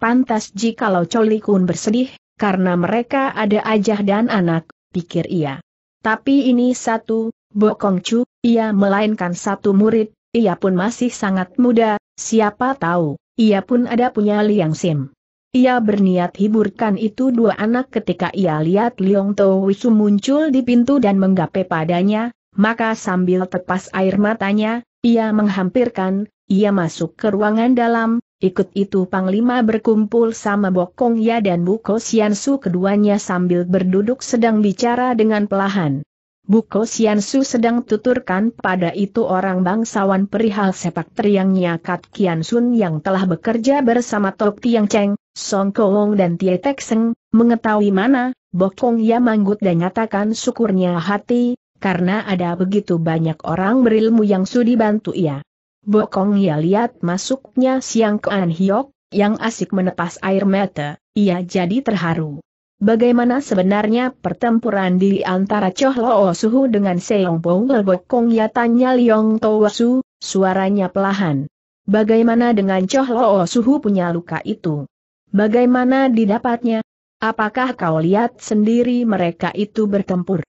Pantas jikalau Cholikun bersedih, karena mereka ada ajah dan anak, pikir ia. Tapi ini satu, Bokong Chu, ia melainkan satu murid, ia pun masih sangat muda, siapa tahu, ia pun ada punya Liang Sim. Ia berniat hiburkan itu dua anak ketika ia lihat Liong Wisu muncul di pintu dan menggapai padanya, maka sambil tepas air matanya, ia menghampirkan, ia masuk ke ruangan dalam, Ikut itu Panglima berkumpul sama Bokong Ya dan Buko Siansu keduanya sambil berduduk sedang bicara dengan pelahan. Buko Siansu sedang tuturkan pada itu orang bangsawan perihal sepak teriangnya Kat Kian Sun yang telah bekerja bersama Tok Tiang Cheng, Song Kowong dan Tie Tek Seng, mengetahui mana, Bokong Ya manggut dan nyatakan syukurnya hati, karena ada begitu banyak orang berilmu yang sudi bantu ia. Bokong ia lihat masuknya Siang Kean Hiok, yang asik menepas air mata, ia jadi terharu. Bagaimana sebenarnya pertempuran di antara Choh Loo Suhu dengan Seong Bong Bokong ya tanya Liong Towa Su, suaranya pelahan. Bagaimana dengan Choh Loo Suhu punya luka itu? Bagaimana didapatnya? Apakah kau lihat sendiri mereka itu bertempur?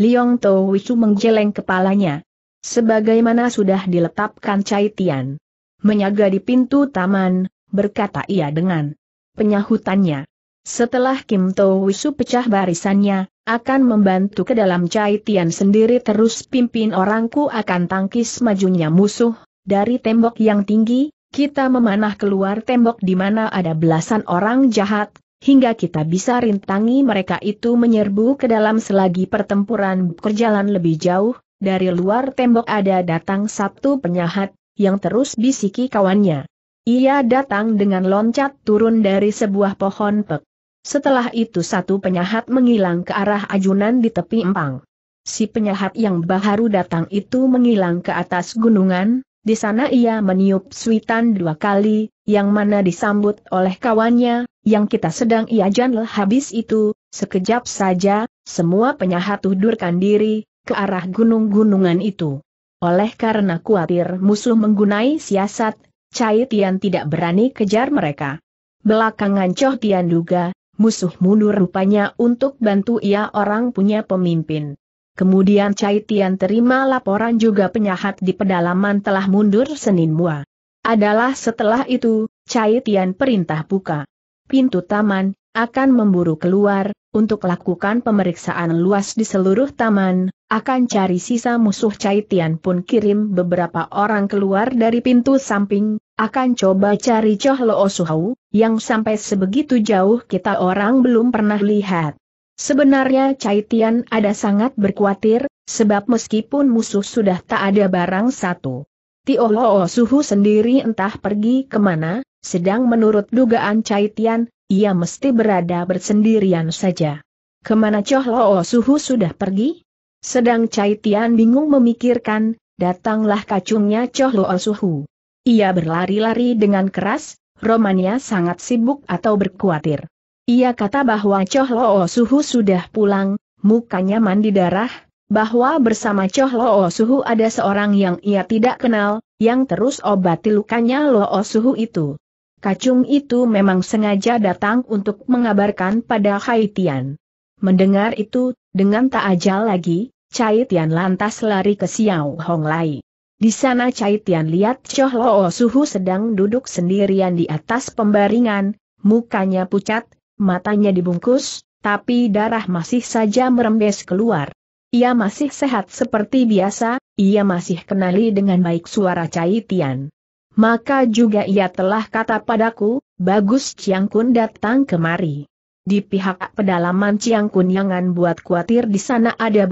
Liong Towisu menggeleng kepalanya. Sebagaimana sudah diletapkan Cai Tian. Menyaga di pintu taman, berkata ia dengan penyahutannya. Setelah Kim To Wisu pecah barisannya, akan membantu ke dalam Cai Tian sendiri terus pimpin orangku akan tangkis majunya musuh, dari tembok yang tinggi, kita memanah keluar tembok di mana ada belasan orang jahat, hingga kita bisa rintangi mereka itu menyerbu ke dalam selagi pertempuran berjalan lebih jauh, dari luar tembok ada datang satu penyahat, yang terus bisiki kawannya. Ia datang dengan loncat turun dari sebuah pohon pek. Setelah itu satu penyahat menghilang ke arah ajunan di tepi empang. Si penyahat yang baharu datang itu menghilang ke atas gunungan, di sana ia meniup suitan dua kali, yang mana disambut oleh kawannya, yang kita sedang ia janel habis itu, sekejap saja, semua penyahat tudurkan diri, ke arah gunung-gunungan itu. Oleh karena khawatir musuh menggunai siasat, Cai Tian tidak berani kejar mereka. Belakangan Choh Tian duga, musuh mundur rupanya untuk bantu ia orang punya pemimpin. Kemudian Cai Tian terima laporan juga penyahat di pedalaman telah mundur Senin Mua. Adalah setelah itu, Cai Tian perintah buka pintu taman, akan memburu keluar, untuk lakukan pemeriksaan luas di seluruh taman, akan cari sisa musuh Cai Tian pun kirim beberapa orang keluar dari pintu samping, akan coba cari Choh Lo Suhau, yang sampai sebegitu jauh kita orang belum pernah lihat. Sebenarnya Cai Tian ada sangat berkhawatir, sebab meskipun musuh sudah tak ada barang satu. Tio Lo Suhu sendiri entah pergi kemana, sedang menurut dugaan Cai Tian, ia mesti berada bersendirian saja. Kemana Choh Loo Suhu sudah pergi? Sedang Cai Tian bingung memikirkan, datanglah kacungnya Choh Loo Suhu. Ia berlari-lari dengan keras, romannya sangat sibuk atau berkuatir. Ia kata bahwa Choh Loo Suhu sudah pulang, mukanya mandi darah, bahwa bersama Choh Loo Suhu ada seorang yang ia tidak kenal, yang terus obati lukanya Loo Suhu itu. Kacung itu memang sengaja datang untuk mengabarkan pada Hai Tian. Mendengar itu, dengan tak ajal lagi, Cai Tian lantas lari ke Xiao Hong Lai. Di sana Cai Tian lihat Choh Loo Suhu sedang duduk sendirian di atas pembaringan, mukanya pucat, matanya dibungkus, tapi darah masih saja merembes keluar. Ia masih sehat seperti biasa, ia masih kenali dengan baik suara Cai Tian maka juga ia telah kata padaku, bagus Chiang Kun datang kemari. Di pihak pedalaman Chiang Kun jangan buat khawatir di sana ada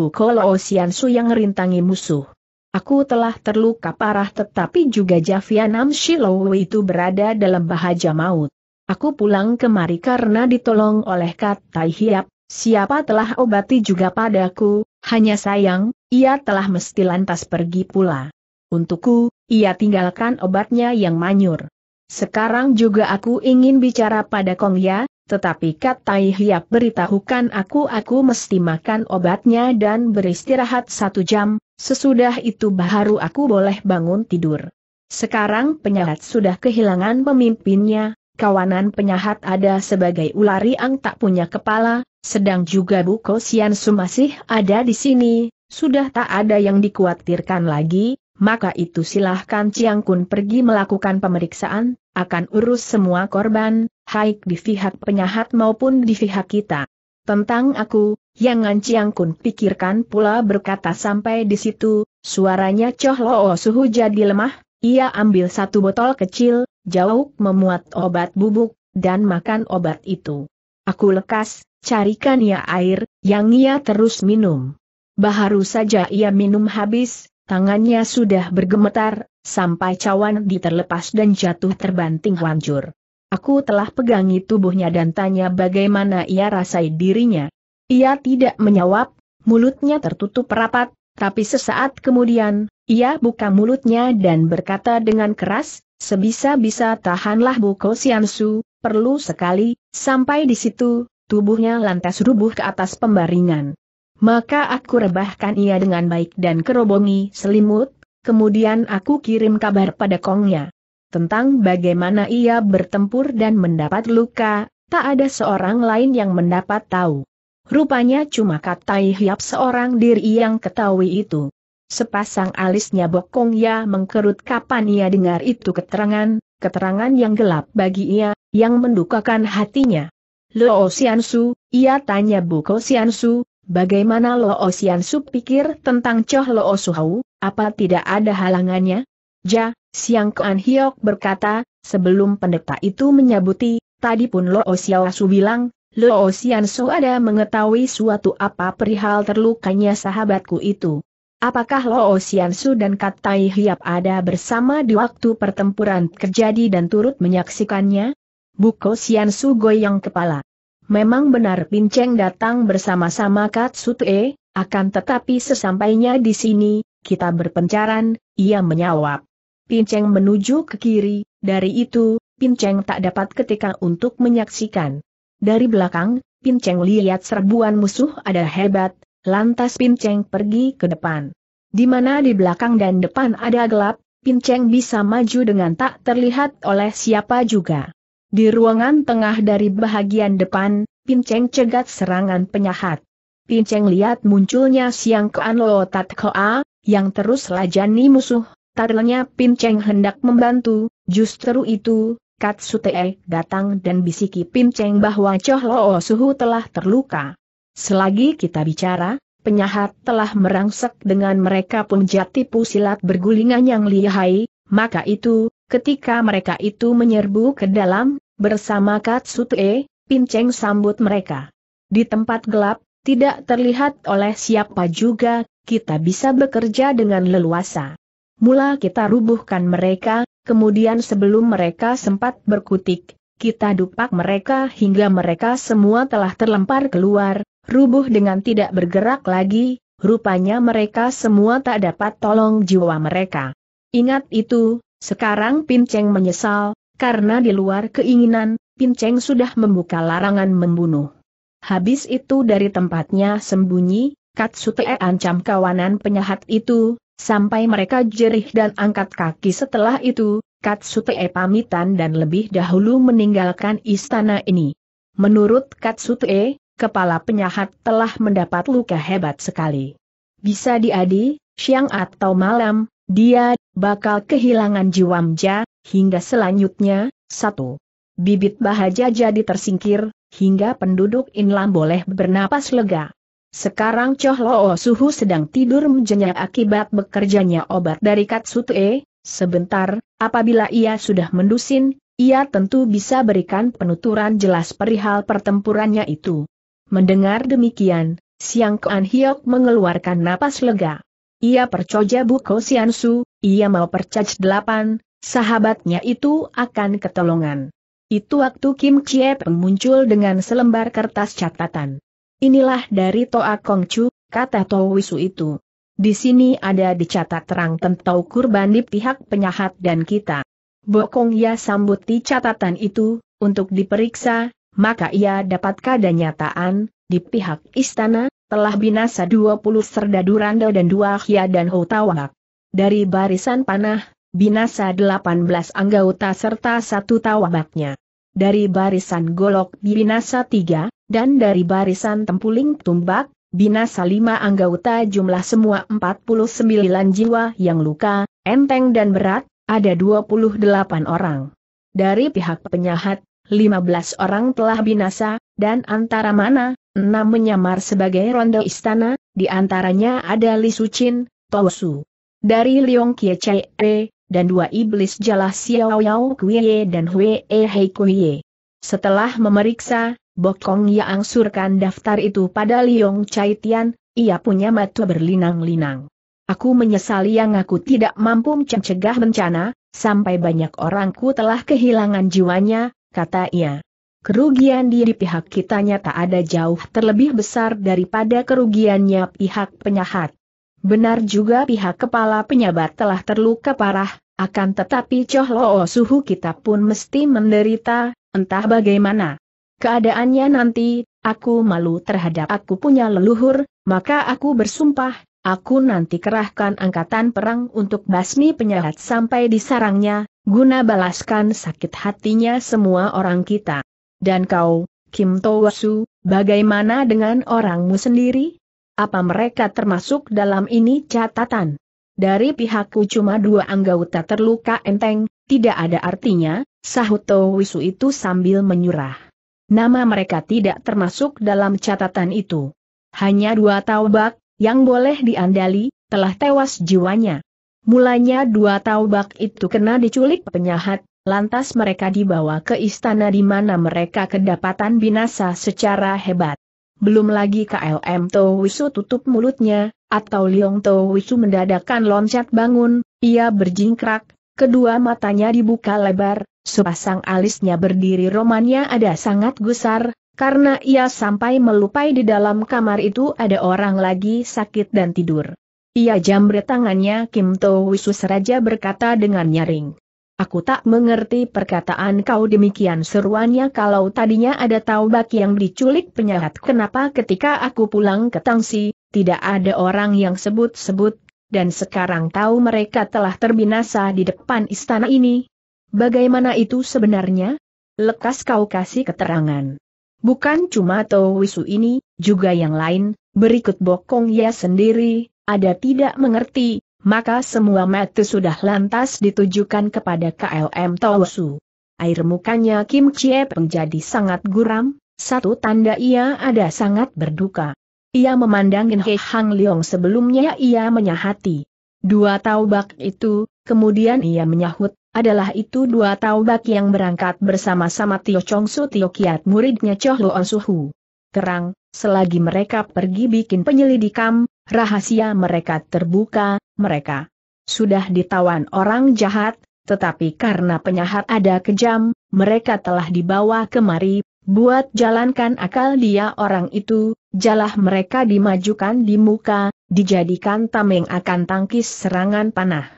Sian su yang rintangi musuh. Aku telah terluka parah tetapi juga Javianam Shilowu itu berada dalam bahaya maut. Aku pulang kemari karena ditolong oleh Kat Tai Hiap, siapa telah obati juga padaku, hanya sayang, ia telah mesti lantas pergi pula. Untukku, ia tinggalkan obatnya yang manyur. Sekarang juga aku ingin bicara pada Kong Ya, tetapi Kat Tai Hiap beritahukan aku aku mesti makan obatnya dan beristirahat satu jam, sesudah itu baru aku boleh bangun tidur. Sekarang penyahat sudah kehilangan pemimpinnya, kawanan penyahat ada sebagai ulari ang tak punya kepala, sedang juga Buko Sian Su masih ada di sini, sudah tak ada yang dikhawatirkan lagi, maka itu silahkan Ciang Kun pergi melakukan pemeriksaan, akan urus semua korban, baik di pihak penyahat maupun di pihak kita. Tentang aku, ngan Ciang Kun pikirkan pula berkata sampai di situ, suaranya Choh Loo Suhu jadi lemah, ia ambil satu botol kecil, jauh memuat obat bubuk, dan makan obat itu. Aku lekas, carikan ia ya air, yang ia terus minum. Baharu saja ia minum habis, Tangannya sudah bergemetar, sampai cawan diterlepas dan jatuh terbanting hancur. Aku telah pegangi tubuhnya dan tanya bagaimana ia rasai dirinya. Ia tidak menjawab, mulutnya tertutup rapat, tapi sesaat kemudian, ia buka mulutnya dan berkata dengan keras, sebisa-bisa tahanlah Buko Siansu, perlu sekali, sampai di situ, tubuhnya lantas rubuh ke atas pembaringan. Maka aku rebahkan ia dengan baik dan kerobongi selimut, kemudian aku kirim kabar pada Kongnya. Tentang bagaimana ia bertempur dan mendapat luka, tak ada seorang lain yang mendapat tahu. Rupanya cuma Katai Hiap seorang diri yang ketahui itu. Sepasang alisnya bokong ya mengkerut kapan ia dengar itu keterangan, keterangan yang gelap bagi ia, yang mendukakan hatinya. Loo Siansu, ia tanya Buko Siansu, Bagaimana Lo Osian Su pikir tentang Choh Lo Osuhau, apa tidak ada halangannya? Ja, Siang Kuan Hiok berkata, sebelum pendeta itu menyabuti, tadi pun Lo Osian Su bilang, Lo Osian Su ada mengetahui suatu apa perihal terlukanya sahabatku itu. Apakah Lo Osian Su dan Katai Hiap ada bersama di waktu pertempuran terjadi dan turut menyaksikannya? Buko Sian Su goyang kepala. Memang benar Pinceng datang bersama-sama Katsute, akan tetapi sesampainya di sini, kita berpencaran, ia menyawab. Pinceng menuju ke kiri, dari itu, Pinceng tak dapat ketika untuk menyaksikan. Dari belakang, Pinceng lihat serbuan musuh ada hebat, lantas Pinceng pergi ke depan. Di mana di belakang dan depan ada gelap, Pinceng bisa maju dengan tak terlihat oleh siapa juga. Di ruangan tengah dari bahagian depan, Pinceng cegat serangan penyahat. Pinceng lihat munculnya Siang ke Lo Tat Koa, yang terus lajani musuh, tarlanya Pinceng hendak membantu, justru itu, Kat Katsutee datang dan bisiki Pinceng bahwa Choh Loo Suhu telah terluka. Selagi kita bicara, penyahat telah merangsek dengan mereka pun jati pusilat silat bergulingan yang lihai, maka itu, Ketika mereka itu menyerbu ke dalam, bersama Katsutue, Pinceng sambut mereka. Di tempat gelap, tidak terlihat oleh siapa juga, kita bisa bekerja dengan leluasa. Mula kita rubuhkan mereka, kemudian sebelum mereka sempat berkutik, kita dupak mereka hingga mereka semua telah terlempar keluar, rubuh dengan tidak bergerak lagi, rupanya mereka semua tak dapat tolong jiwa mereka. Ingat itu, sekarang Pinceng menyesal, karena di luar keinginan, Pinceng sudah membuka larangan membunuh. Habis itu dari tempatnya sembunyi, Katsutee ancam kawanan penyahat itu, sampai mereka jerih dan angkat kaki setelah itu, Katsutee pamitan dan lebih dahulu meninggalkan istana ini. Menurut Katsutee, kepala penyahat telah mendapat luka hebat sekali. Bisa diadi, siang atau malam, dia bakal kehilangan jiwamja, hingga selanjutnya, satu. Bibit bahaja jadi tersingkir, hingga penduduk Inlam boleh bernapas lega. Sekarang Choh Loo Suhu sedang tidur menjenyak akibat bekerjanya obat dari E. sebentar, apabila ia sudah mendusin, ia tentu bisa berikan penuturan jelas perihal pertempurannya itu. Mendengar demikian, Siang Kuan Hiok mengeluarkan napas lega. Ia percoja Buko Siansu, ia mau percaya delapan, sahabatnya itu akan ketolongan. Itu waktu Kim Chie Peng muncul dengan selembar kertas catatan. Inilah dari Toa Chu, kata To Wisu itu. Di sini ada dicatat terang tentang kurban di pihak penyahat dan kita. Bokong ya sambuti catatan itu, untuk diperiksa, maka ia dapat kada nyataan, di pihak istana, telah binasa 20 serdadu randa dan dua Hia dan hutawak. Dari barisan panah, binasa 18 anggota serta satu tawabaknya. Dari barisan golok binasa 3, dan dari barisan tempuling tumbak, binasa 5 anggota jumlah semua 49 jiwa yang luka, enteng dan berat, ada 28 orang. Dari pihak penyahat, 15 orang telah binasa, dan antara mana, enam menyamar sebagai ronde istana, di antaranya ada Li Sucin, Su dari Liong Kie E, dan dua iblis jalah Xiao Yao Kuie dan Hui E Hei Ye. Setelah memeriksa, Bokong Yang surkan daftar itu pada Liong Chai Tian, ia punya mata berlinang-linang. Aku menyesali yang aku tidak mampu mencegah bencana, sampai banyak orangku telah kehilangan jiwanya, kata ia. Kerugian di pihak kitanya tak ada jauh terlebih besar daripada kerugiannya pihak penyahat. Benar juga pihak kepala penyabat telah terluka parah, akan tetapi Choh Loo Suhu kita pun mesti menderita, entah bagaimana. Keadaannya nanti, aku malu terhadap aku punya leluhur, maka aku bersumpah, aku nanti kerahkan angkatan perang untuk basmi penyahat sampai di sarangnya, guna balaskan sakit hatinya semua orang kita. Dan kau, Kim Towasu, bagaimana dengan orangmu sendiri? Apa mereka termasuk dalam ini catatan? Dari pihakku cuma dua anggota terluka enteng, tidak ada artinya, sahut Towisu itu sambil menyurah. Nama mereka tidak termasuk dalam catatan itu. Hanya dua taubak, yang boleh diandali, telah tewas jiwanya. Mulanya dua taubak itu kena diculik penyahat, Lantas mereka dibawa ke istana di mana mereka kedapatan binasa secara hebat. Belum lagi KLM Towisu tutup mulutnya, atau Liong Towisu mendadakan loncat bangun, ia berjingkrak, kedua matanya dibuka lebar, sepasang alisnya berdiri romannya ada sangat gusar, karena ia sampai melupai di dalam kamar itu ada orang lagi sakit dan tidur. Ia jambret tangannya Kim Towisu Wisu Seraja berkata dengan nyaring. Aku tak mengerti perkataan kau demikian seruannya kalau tadinya ada taubak yang diculik penyahat kenapa ketika aku pulang ke Tangsi, tidak ada orang yang sebut-sebut, dan sekarang tahu mereka telah terbinasa di depan istana ini. Bagaimana itu sebenarnya? Lekas kau kasih keterangan. Bukan cuma Wisu ini, juga yang lain, berikut Bokong ya sendiri, ada tidak mengerti, maka semua mata sudah lantas ditujukan kepada KLM Tosu. Air mukanya Kim Chie menjadi sangat guram, satu tanda ia ada sangat berduka. Ia memandang He Hang Leong sebelumnya ia menyahati. Dua taubak itu, kemudian ia menyahut, adalah itu dua taubak yang berangkat bersama-sama Tio Chong Su Tio Kiat muridnya Choh Lo Suhu. Terang, selagi mereka pergi bikin penyelidikan, Rahasia mereka terbuka, mereka sudah ditawan orang jahat, tetapi karena penyahat ada kejam, mereka telah dibawa kemari, buat jalankan akal dia orang itu, jalah mereka dimajukan di muka, dijadikan tameng akan tangkis serangan panah.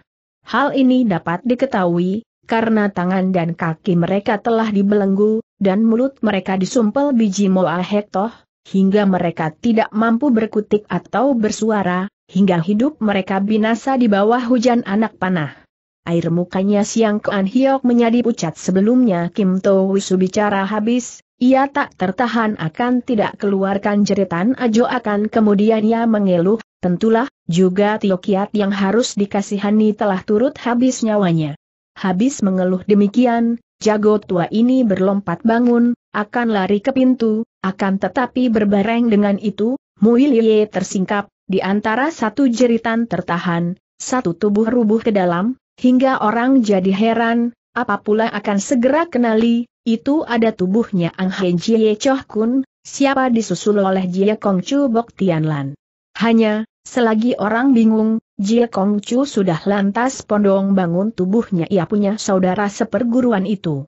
Hal ini dapat diketahui, karena tangan dan kaki mereka telah dibelenggu, dan mulut mereka disumpel biji moa hektoh, hingga mereka tidak mampu berkutik atau bersuara, hingga hidup mereka binasa di bawah hujan anak panah. Air mukanya siang Kuan Hiok menjadi pucat sebelumnya Kim To Wisu bicara habis, ia tak tertahan akan tidak keluarkan jeritan ajo akan kemudian ia mengeluh, tentulah, juga Tio Kiat yang harus dikasihani telah turut habis nyawanya. Habis mengeluh demikian, jago tua ini berlompat bangun, akan lari ke pintu, akan tetapi berbareng dengan itu, Muilie tersingkap, di antara satu jeritan tertahan, satu tubuh rubuh ke dalam, hingga orang jadi heran, apa pula akan segera kenali, itu ada tubuhnya Ang Hen Jie Choh Kun, siapa disusul oleh Jie Kong Chu Bok Tianlan. Hanya, selagi orang bingung, Jie Kong Chu sudah lantas pondong bangun tubuhnya ia punya saudara seperguruan itu.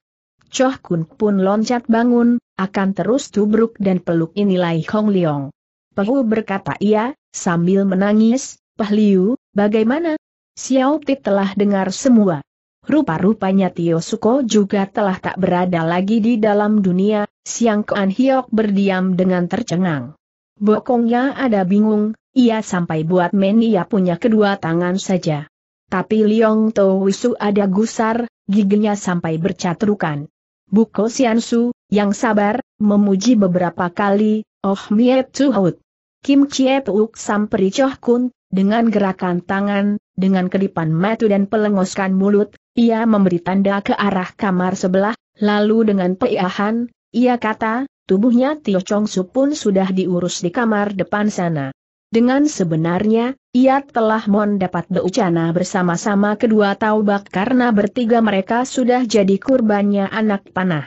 Choh Kun pun loncat bangun, akan terus tubruk dan peluk inilah Hong Leong. Pehu berkata ia, sambil menangis, Pah Liu, bagaimana? Xiao Ti telah dengar semua. Rupa-rupanya Tio Suko juga telah tak berada lagi di dalam dunia, Siang Kuan Hiok berdiam dengan tercengang. Bokongnya ada bingung, ia sampai buat men ia punya kedua tangan saja. Tapi Liong To Wisu ada gusar, giginya sampai bercatrukan. Buko Siansu, yang sabar, memuji beberapa kali, Oh Mie Tuhut. Kim Chie Tuk samperi Choh Kun, dengan gerakan tangan, dengan kedipan mata dan pelengoskan mulut, ia memberi tanda ke arah kamar sebelah, lalu dengan peiahan, ia kata, tubuhnya Tio Chong Su pun sudah diurus di kamar depan sana. Dengan sebenarnya, ia telah mendapat beucana bersama-sama kedua taubak karena bertiga mereka sudah jadi kurbannya anak panah.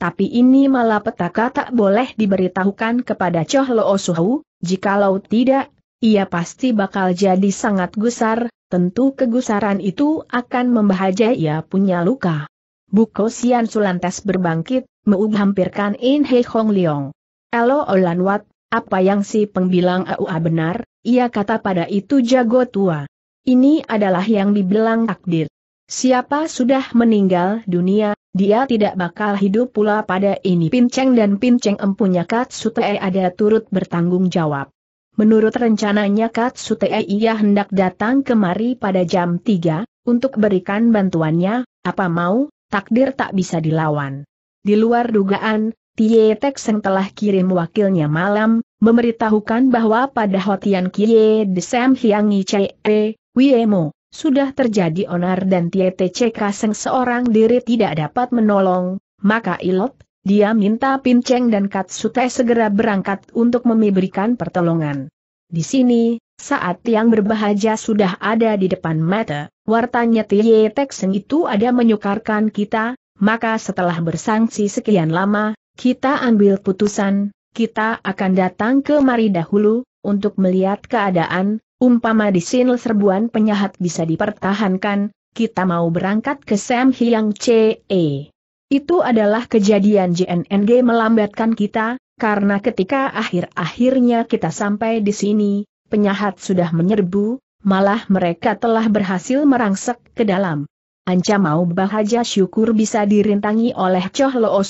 Tapi ini malah petaka tak boleh diberitahukan kepada Choh Lo Suhu, jikalau tidak, ia pasti bakal jadi sangat gusar, tentu kegusaran itu akan membahaja ia punya luka. Buko Sian Sulantes berbangkit, menghampirkan In He Hong Leong. Elo Olanwat, apa yang si pengbilang AUA benar, ia kata pada itu jago tua. Ini adalah yang dibilang takdir. Siapa sudah meninggal dunia, dia tidak bakal hidup pula pada ini. Pinceng dan Pinceng empunya Katsutei ada turut bertanggung jawab. Menurut rencananya Katsutei ia hendak datang kemari pada jam 3, untuk berikan bantuannya, apa mau, takdir tak bisa dilawan. Di luar dugaan, Tie Tek Seng telah kirim wakilnya malam, memberitahukan bahwa pada Hotian Kie Desem E Chee, Wiemo, sudah terjadi onar dan Tie TCK Seng seorang diri tidak dapat menolong, maka Ilot, dia minta Pinceng dan kat Sute segera berangkat untuk memberikan pertolongan. Di sini, saat yang berbahagia sudah ada di depan mata, wartanya Tie Tek Seng itu ada menyukarkan kita, maka setelah bersangsi sekian lama, kita ambil putusan, kita akan datang ke mari dahulu, untuk melihat keadaan, umpama di sini serbuan penyahat bisa dipertahankan, kita mau berangkat ke Sam Hyang CE. Itu adalah kejadian JNNG melambatkan kita, karena ketika akhir-akhirnya kita sampai di sini, penyahat sudah menyerbu, malah mereka telah berhasil merangsek ke dalam. Anca mau bahaja syukur bisa dirintangi oleh Choh Loo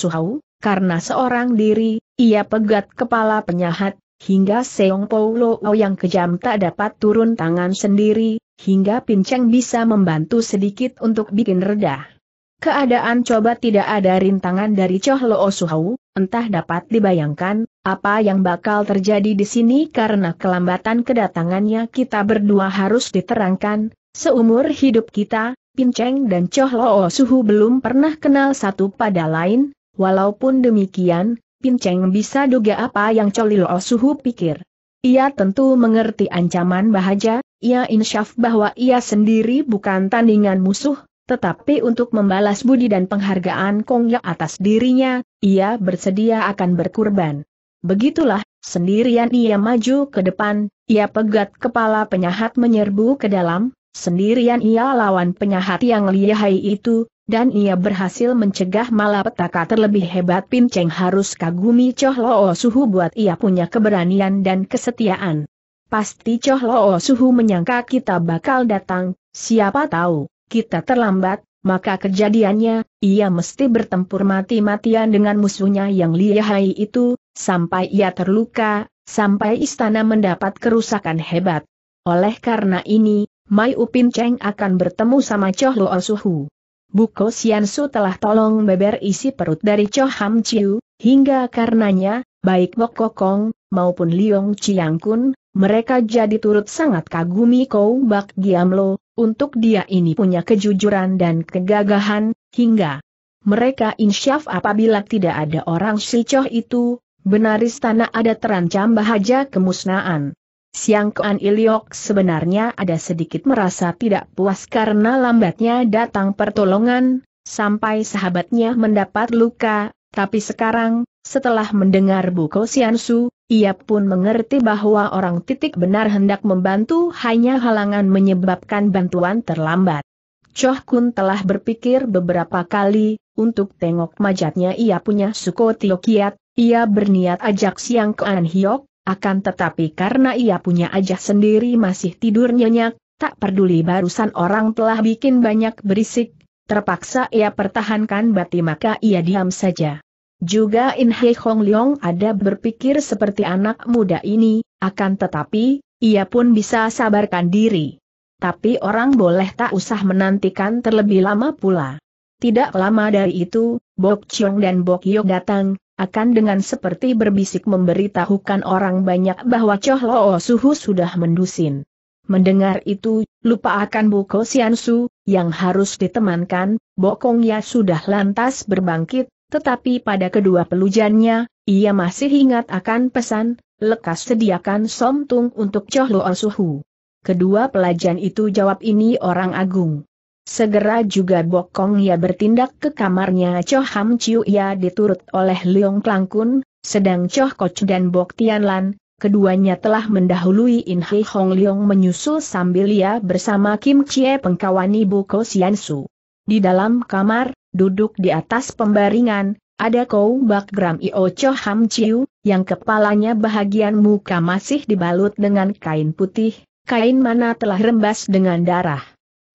karena seorang diri, ia pegat kepala penyahat, hingga Seong Paulo yang kejam tak dapat turun tangan sendiri, hingga Pinceng bisa membantu sedikit untuk bikin reda. Keadaan coba tidak ada rintangan dari Choh Lo Suhau, entah dapat dibayangkan, apa yang bakal terjadi di sini karena kelambatan kedatangannya kita berdua harus diterangkan, seumur hidup kita, Pinceng dan Choh Lo Suhu belum pernah kenal satu pada lain, Walaupun demikian, Pinceng bisa duga apa yang Colil Suhu pikir. Ia tentu mengerti ancaman bahaja. ia insyaf bahwa ia sendiri bukan tandingan musuh, tetapi untuk membalas budi dan penghargaan Kong Kongya atas dirinya, ia bersedia akan berkurban. Begitulah, sendirian ia maju ke depan, ia pegat kepala penyahat menyerbu ke dalam, sendirian ia lawan penyahat yang lihai itu, dan ia berhasil mencegah malapetaka terlebih hebat Pin Cheng harus kagumi Choh Loo Suhu buat ia punya keberanian dan kesetiaan. Pasti Choh Loo Suhu menyangka kita bakal datang, siapa tahu, kita terlambat, maka kejadiannya, ia mesti bertempur mati-matian dengan musuhnya yang lihai itu, sampai ia terluka, sampai istana mendapat kerusakan hebat. Oleh karena ini, Mai Upin Cheng akan bertemu sama Choh Loo Suhu. Buko Xiansu telah tolong beber isi perut dari Cho Ham Chiu, hingga karenanya, baik Wok Kokong, maupun Liong Kun, mereka jadi turut sangat kagumi Kou Bak Lo, untuk dia ini punya kejujuran dan kegagahan, hingga mereka insyaf apabila tidak ada orang si Cho itu, benar istana ada terancam bahaja kemusnahan. Siang Kuan Iliok sebenarnya ada sedikit merasa tidak puas karena lambatnya datang pertolongan, sampai sahabatnya mendapat luka, tapi sekarang, setelah mendengar buku Siansu, ia pun mengerti bahwa orang titik benar hendak membantu hanya halangan menyebabkan bantuan terlambat. Choh Kun telah berpikir beberapa kali, untuk tengok majatnya ia punya Suko Tiokiat, ia berniat ajak Siang Kuan Hiok, akan tetapi karena ia punya ajah sendiri masih tidur nyenyak, tak peduli barusan orang telah bikin banyak berisik, terpaksa ia pertahankan bati maka ia diam saja. Juga In Hei Hong Leong ada berpikir seperti anak muda ini, akan tetapi, ia pun bisa sabarkan diri. Tapi orang boleh tak usah menantikan terlebih lama pula. Tidak lama dari itu, Bok Chong dan Bok Yok datang, akan dengan seperti berbisik memberitahukan orang banyak bahwa Choh Loo Suhu sudah mendusin. Mendengar itu, lupa akan Boko Siansu, yang harus ditemankan, Bokong Ya sudah lantas berbangkit, tetapi pada kedua pelujannya, ia masih ingat akan pesan, lekas sediakan somtung untuk Choh Loo Suhu. Kedua pelajan itu jawab ini orang agung. Segera juga Bokong ia bertindak ke kamarnya Cho Ham Chiu ia diturut oleh Leong Klang Kun, sedang Cho Koch dan Bok Tian Lan, keduanya telah mendahului In Hei Hong Leong menyusul sambil ia bersama Kim Chie pengkawani Ko Sian Su. Di dalam kamar, duduk di atas pembaringan, ada Kou Bak Gram Io Cho Ham Chiu, yang kepalanya bahagian muka masih dibalut dengan kain putih, kain mana telah rembas dengan darah.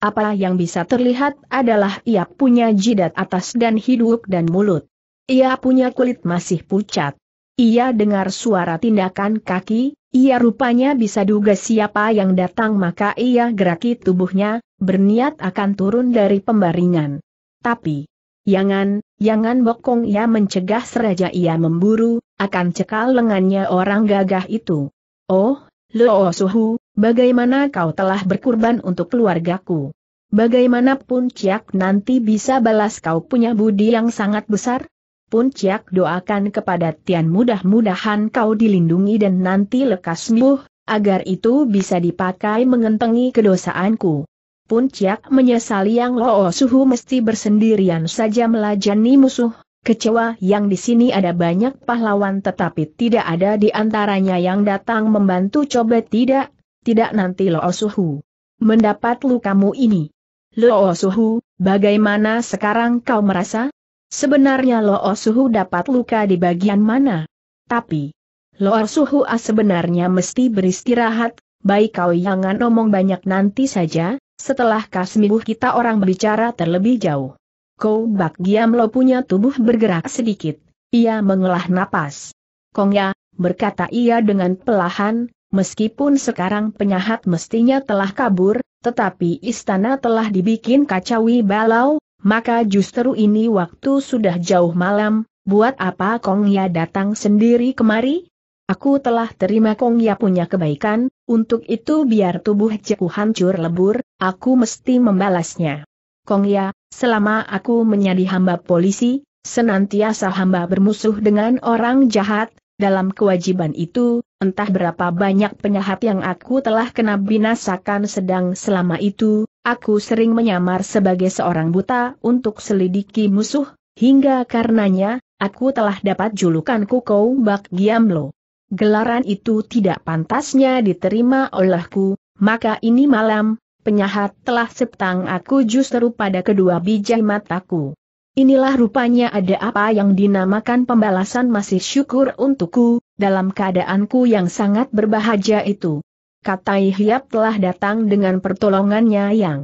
Apa yang bisa terlihat adalah ia punya jidat atas dan hidup dan mulut. Ia punya kulit masih pucat. Ia dengar suara tindakan kaki, ia rupanya bisa duga siapa yang datang maka ia geraki tubuhnya, berniat akan turun dari pembaringan. Tapi, jangan, jangan bokong ia mencegah seraja ia memburu, akan cekal lengannya orang gagah itu. Oh, Loo Suhu, Bagaimana kau telah berkurban untuk keluargaku? Bagaimanapun Ciak nanti bisa balas kau punya budi yang sangat besar? Pun Ciak doakan kepada Tian mudah-mudahan kau dilindungi dan nanti lekas sembuh, agar itu bisa dipakai mengentengi kedosaanku. Pun Ciak menyesali yang Loo oh Suhu mesti bersendirian saja melajani musuh, kecewa yang di sini ada banyak pahlawan tetapi tidak ada di antaranya yang datang membantu coba tidak tidak nanti Lo Suhu. Mendapat lukamu ini. Lo Suhu, bagaimana sekarang kau merasa? Sebenarnya Lo Suhu dapat luka di bagian mana? Tapi, Lo Suhu ah, sebenarnya mesti beristirahat, baik kau jangan omong banyak nanti saja, setelah kasmibuh kita orang berbicara terlebih jauh. Kau bak diam lo punya tubuh bergerak sedikit, ia mengelah napas. Kong ya berkata ia dengan pelahan, Meskipun sekarang penyahat mestinya telah kabur, tetapi istana telah dibikin kacawi balau, maka justru ini waktu sudah jauh malam, buat apa Kong Ya datang sendiri kemari? Aku telah terima Kong Ya punya kebaikan, untuk itu biar tubuh jeku hancur lebur, aku mesti membalasnya. Kong Ya, selama aku menjadi hamba polisi, senantiasa hamba bermusuh dengan orang jahat, dalam kewajiban itu, entah berapa banyak penyahat yang aku telah kena binasakan sedang selama itu, aku sering menyamar sebagai seorang buta untuk selidiki musuh, hingga karenanya, aku telah dapat julukan Kukou Bak Giamlo. Gelaran itu tidak pantasnya diterima olehku, maka ini malam, penyahat telah septang aku justru pada kedua bijak mataku. Inilah rupanya ada apa yang dinamakan pembalasan masih syukur untukku, dalam keadaanku yang sangat berbahagia itu. Kata Ihyap telah datang dengan pertolongannya yang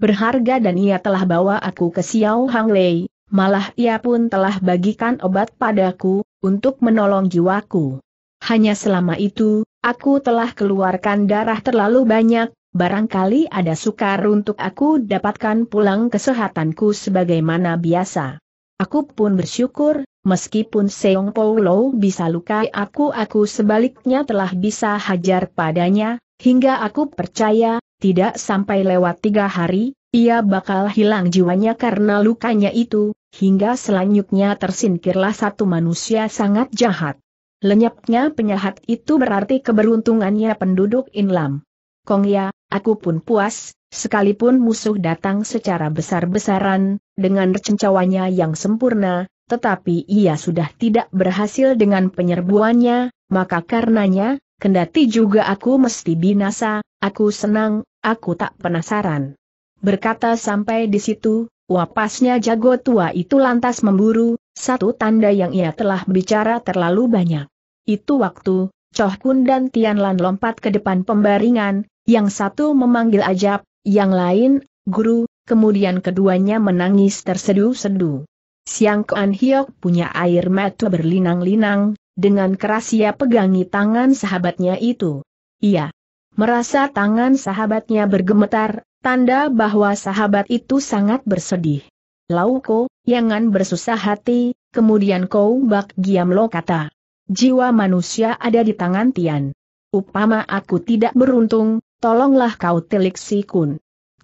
berharga dan ia telah bawa aku ke Xiao Hang Lei, malah ia pun telah bagikan obat padaku, untuk menolong jiwaku. Hanya selama itu, aku telah keluarkan darah terlalu banyak, barangkali ada sukar untuk aku dapatkan pulang kesehatanku sebagaimana biasa. Aku pun bersyukur, Meskipun Seong Paulo bisa lukai aku aku sebaliknya telah bisa hajar padanya, hingga aku percaya, tidak sampai lewat tiga hari, ia bakal hilang jiwanya karena lukanya itu, hingga selanjutnya tersingkirlah satu manusia sangat jahat. Lenyapnya penyahat itu berarti keberuntungannya penduduk Inlam. Kong Ya aku pun puas, sekalipun musuh datang secara besar-besaran, dengan rencawanya yang sempurna, tetapi ia sudah tidak berhasil dengan penyerbuannya, maka karenanya, kendati juga aku mesti binasa, aku senang, aku tak penasaran. Berkata sampai di situ, wapasnya jago tua itu lantas memburu, satu tanda yang ia telah bicara terlalu banyak. Itu waktu, Choh Kun dan Lan lompat ke depan pembaringan, yang satu memanggil ajab, yang lain, guru, kemudian keduanya menangis terseduh-seduh. Siang Kuan Hiok punya air mata berlinang-linang, dengan keras ia pegangi tangan sahabatnya itu. Ia merasa tangan sahabatnya bergemetar, tanda bahwa sahabat itu sangat bersedih. Lauko, jangan bersusah hati, kemudian kau bak giam lo kata. Jiwa manusia ada di tangan Tian. Upama aku tidak beruntung, tolonglah kau telik si kun.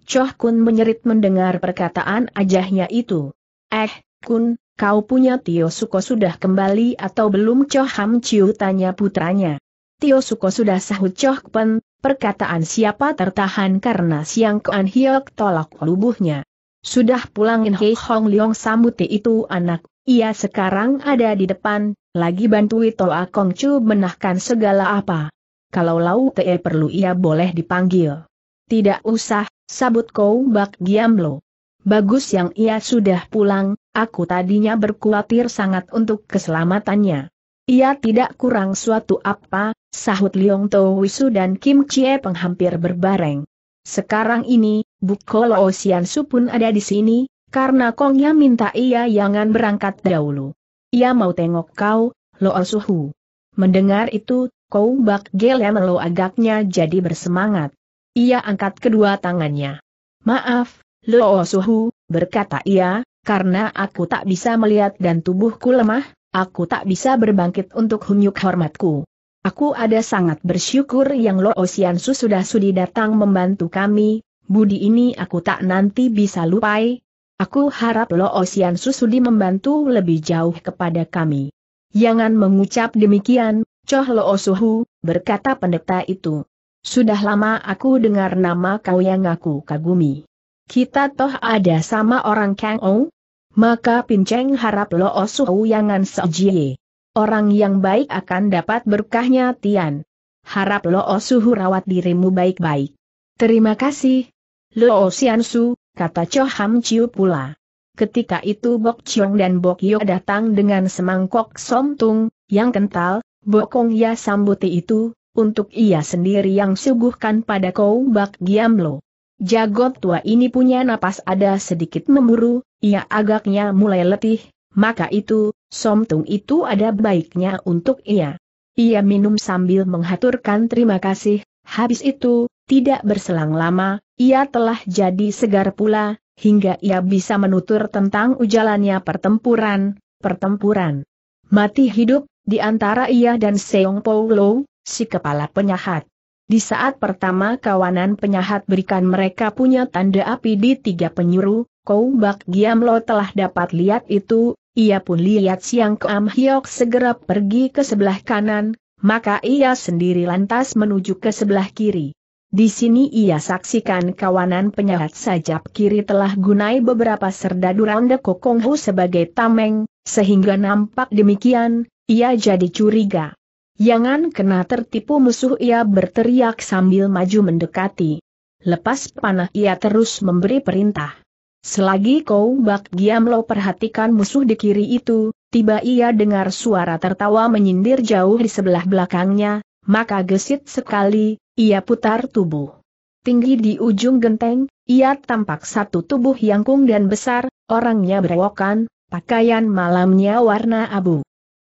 Choh Kun menyerit mendengar perkataan ajahnya itu. Eh, Kun, kau punya Tio Suko sudah kembali atau belum Cho Ham Chiu tanya putranya. Tio Suko sudah sahut Cho Pen, perkataan siapa tertahan karena Siang Kuan Hiok tolak lubuhnya. Sudah pulangin Hei Hong Leong sambuti itu anak, ia sekarang ada di depan, lagi bantui Toa Kong Chu menahkan segala apa. Kalau Lau Te perlu ia boleh dipanggil. Tidak usah, sabut kau bak giam lo. Bagus yang ia sudah pulang, Aku tadinya berkhawatir sangat untuk keselamatannya. Ia tidak kurang suatu apa, sahut Liong To Wisu dan Kim Chie penghampir berbareng. Sekarang ini, Bukolo Osian Su pun ada di sini, karena Kongnya minta ia jangan berangkat dahulu. Ia mau tengok kau, Lo Suhu. Mendengar itu, Kou Bak Gel yang Lo agaknya jadi bersemangat. Ia angkat kedua tangannya. Maaf, Lo Suhu, berkata ia, karena aku tak bisa melihat dan tubuhku lemah, aku tak bisa berbangkit untuk hunyuk hormatku. Aku ada sangat bersyukur yang Lo Osiansu sudah sudi datang membantu kami, budi ini aku tak nanti bisa lupai. Aku harap Lo Osiansu sudi membantu lebih jauh kepada kami. Jangan mengucap demikian, Coh Lo Osuhu, berkata pendeta itu. Sudah lama aku dengar nama kau yang aku kagumi kita toh ada sama orang Kang Ou? Maka pinceng harap lo osu yangan sejie. Orang yang baik akan dapat berkahnya Tian. Harap lo osu rawat dirimu baik-baik. Terima kasih. Lo su, kata Cho Ham Chiu pula. Ketika itu Bok Chiong dan Bok Yo datang dengan semangkok somtung, yang kental, Bokong ya sambuti itu, untuk ia sendiri yang suguhkan pada kau bak giam lo. Jagot tua ini punya napas ada sedikit memburu, ia agaknya mulai letih, maka itu, somtung itu ada baiknya untuk ia. Ia minum sambil menghaturkan terima kasih, habis itu, tidak berselang lama, ia telah jadi segar pula, hingga ia bisa menutur tentang ujalannya pertempuran, pertempuran. Mati hidup, di antara ia dan Seong Paulo, si kepala penyahat. Di saat pertama kawanan penyahat berikan mereka punya tanda api di tiga penyuru, Kou Bak Giam Lo telah dapat lihat itu, ia pun lihat Siang Keam Hyok segera pergi ke sebelah kanan, maka ia sendiri lantas menuju ke sebelah kiri. Di sini ia saksikan kawanan penyahat sajap kiri telah gunai beberapa serdadu randa Kokonghu sebagai tameng, sehingga nampak demikian, ia jadi curiga. Jangan kena tertipu musuh ia berteriak sambil maju mendekati. Lepas panah ia terus memberi perintah. Selagi kau bak diam lo perhatikan musuh di kiri itu, tiba ia dengar suara tertawa menyindir jauh di sebelah belakangnya, maka gesit sekali, ia putar tubuh. Tinggi di ujung genteng, ia tampak satu tubuh yang kung dan besar, orangnya berewokan, pakaian malamnya warna abu.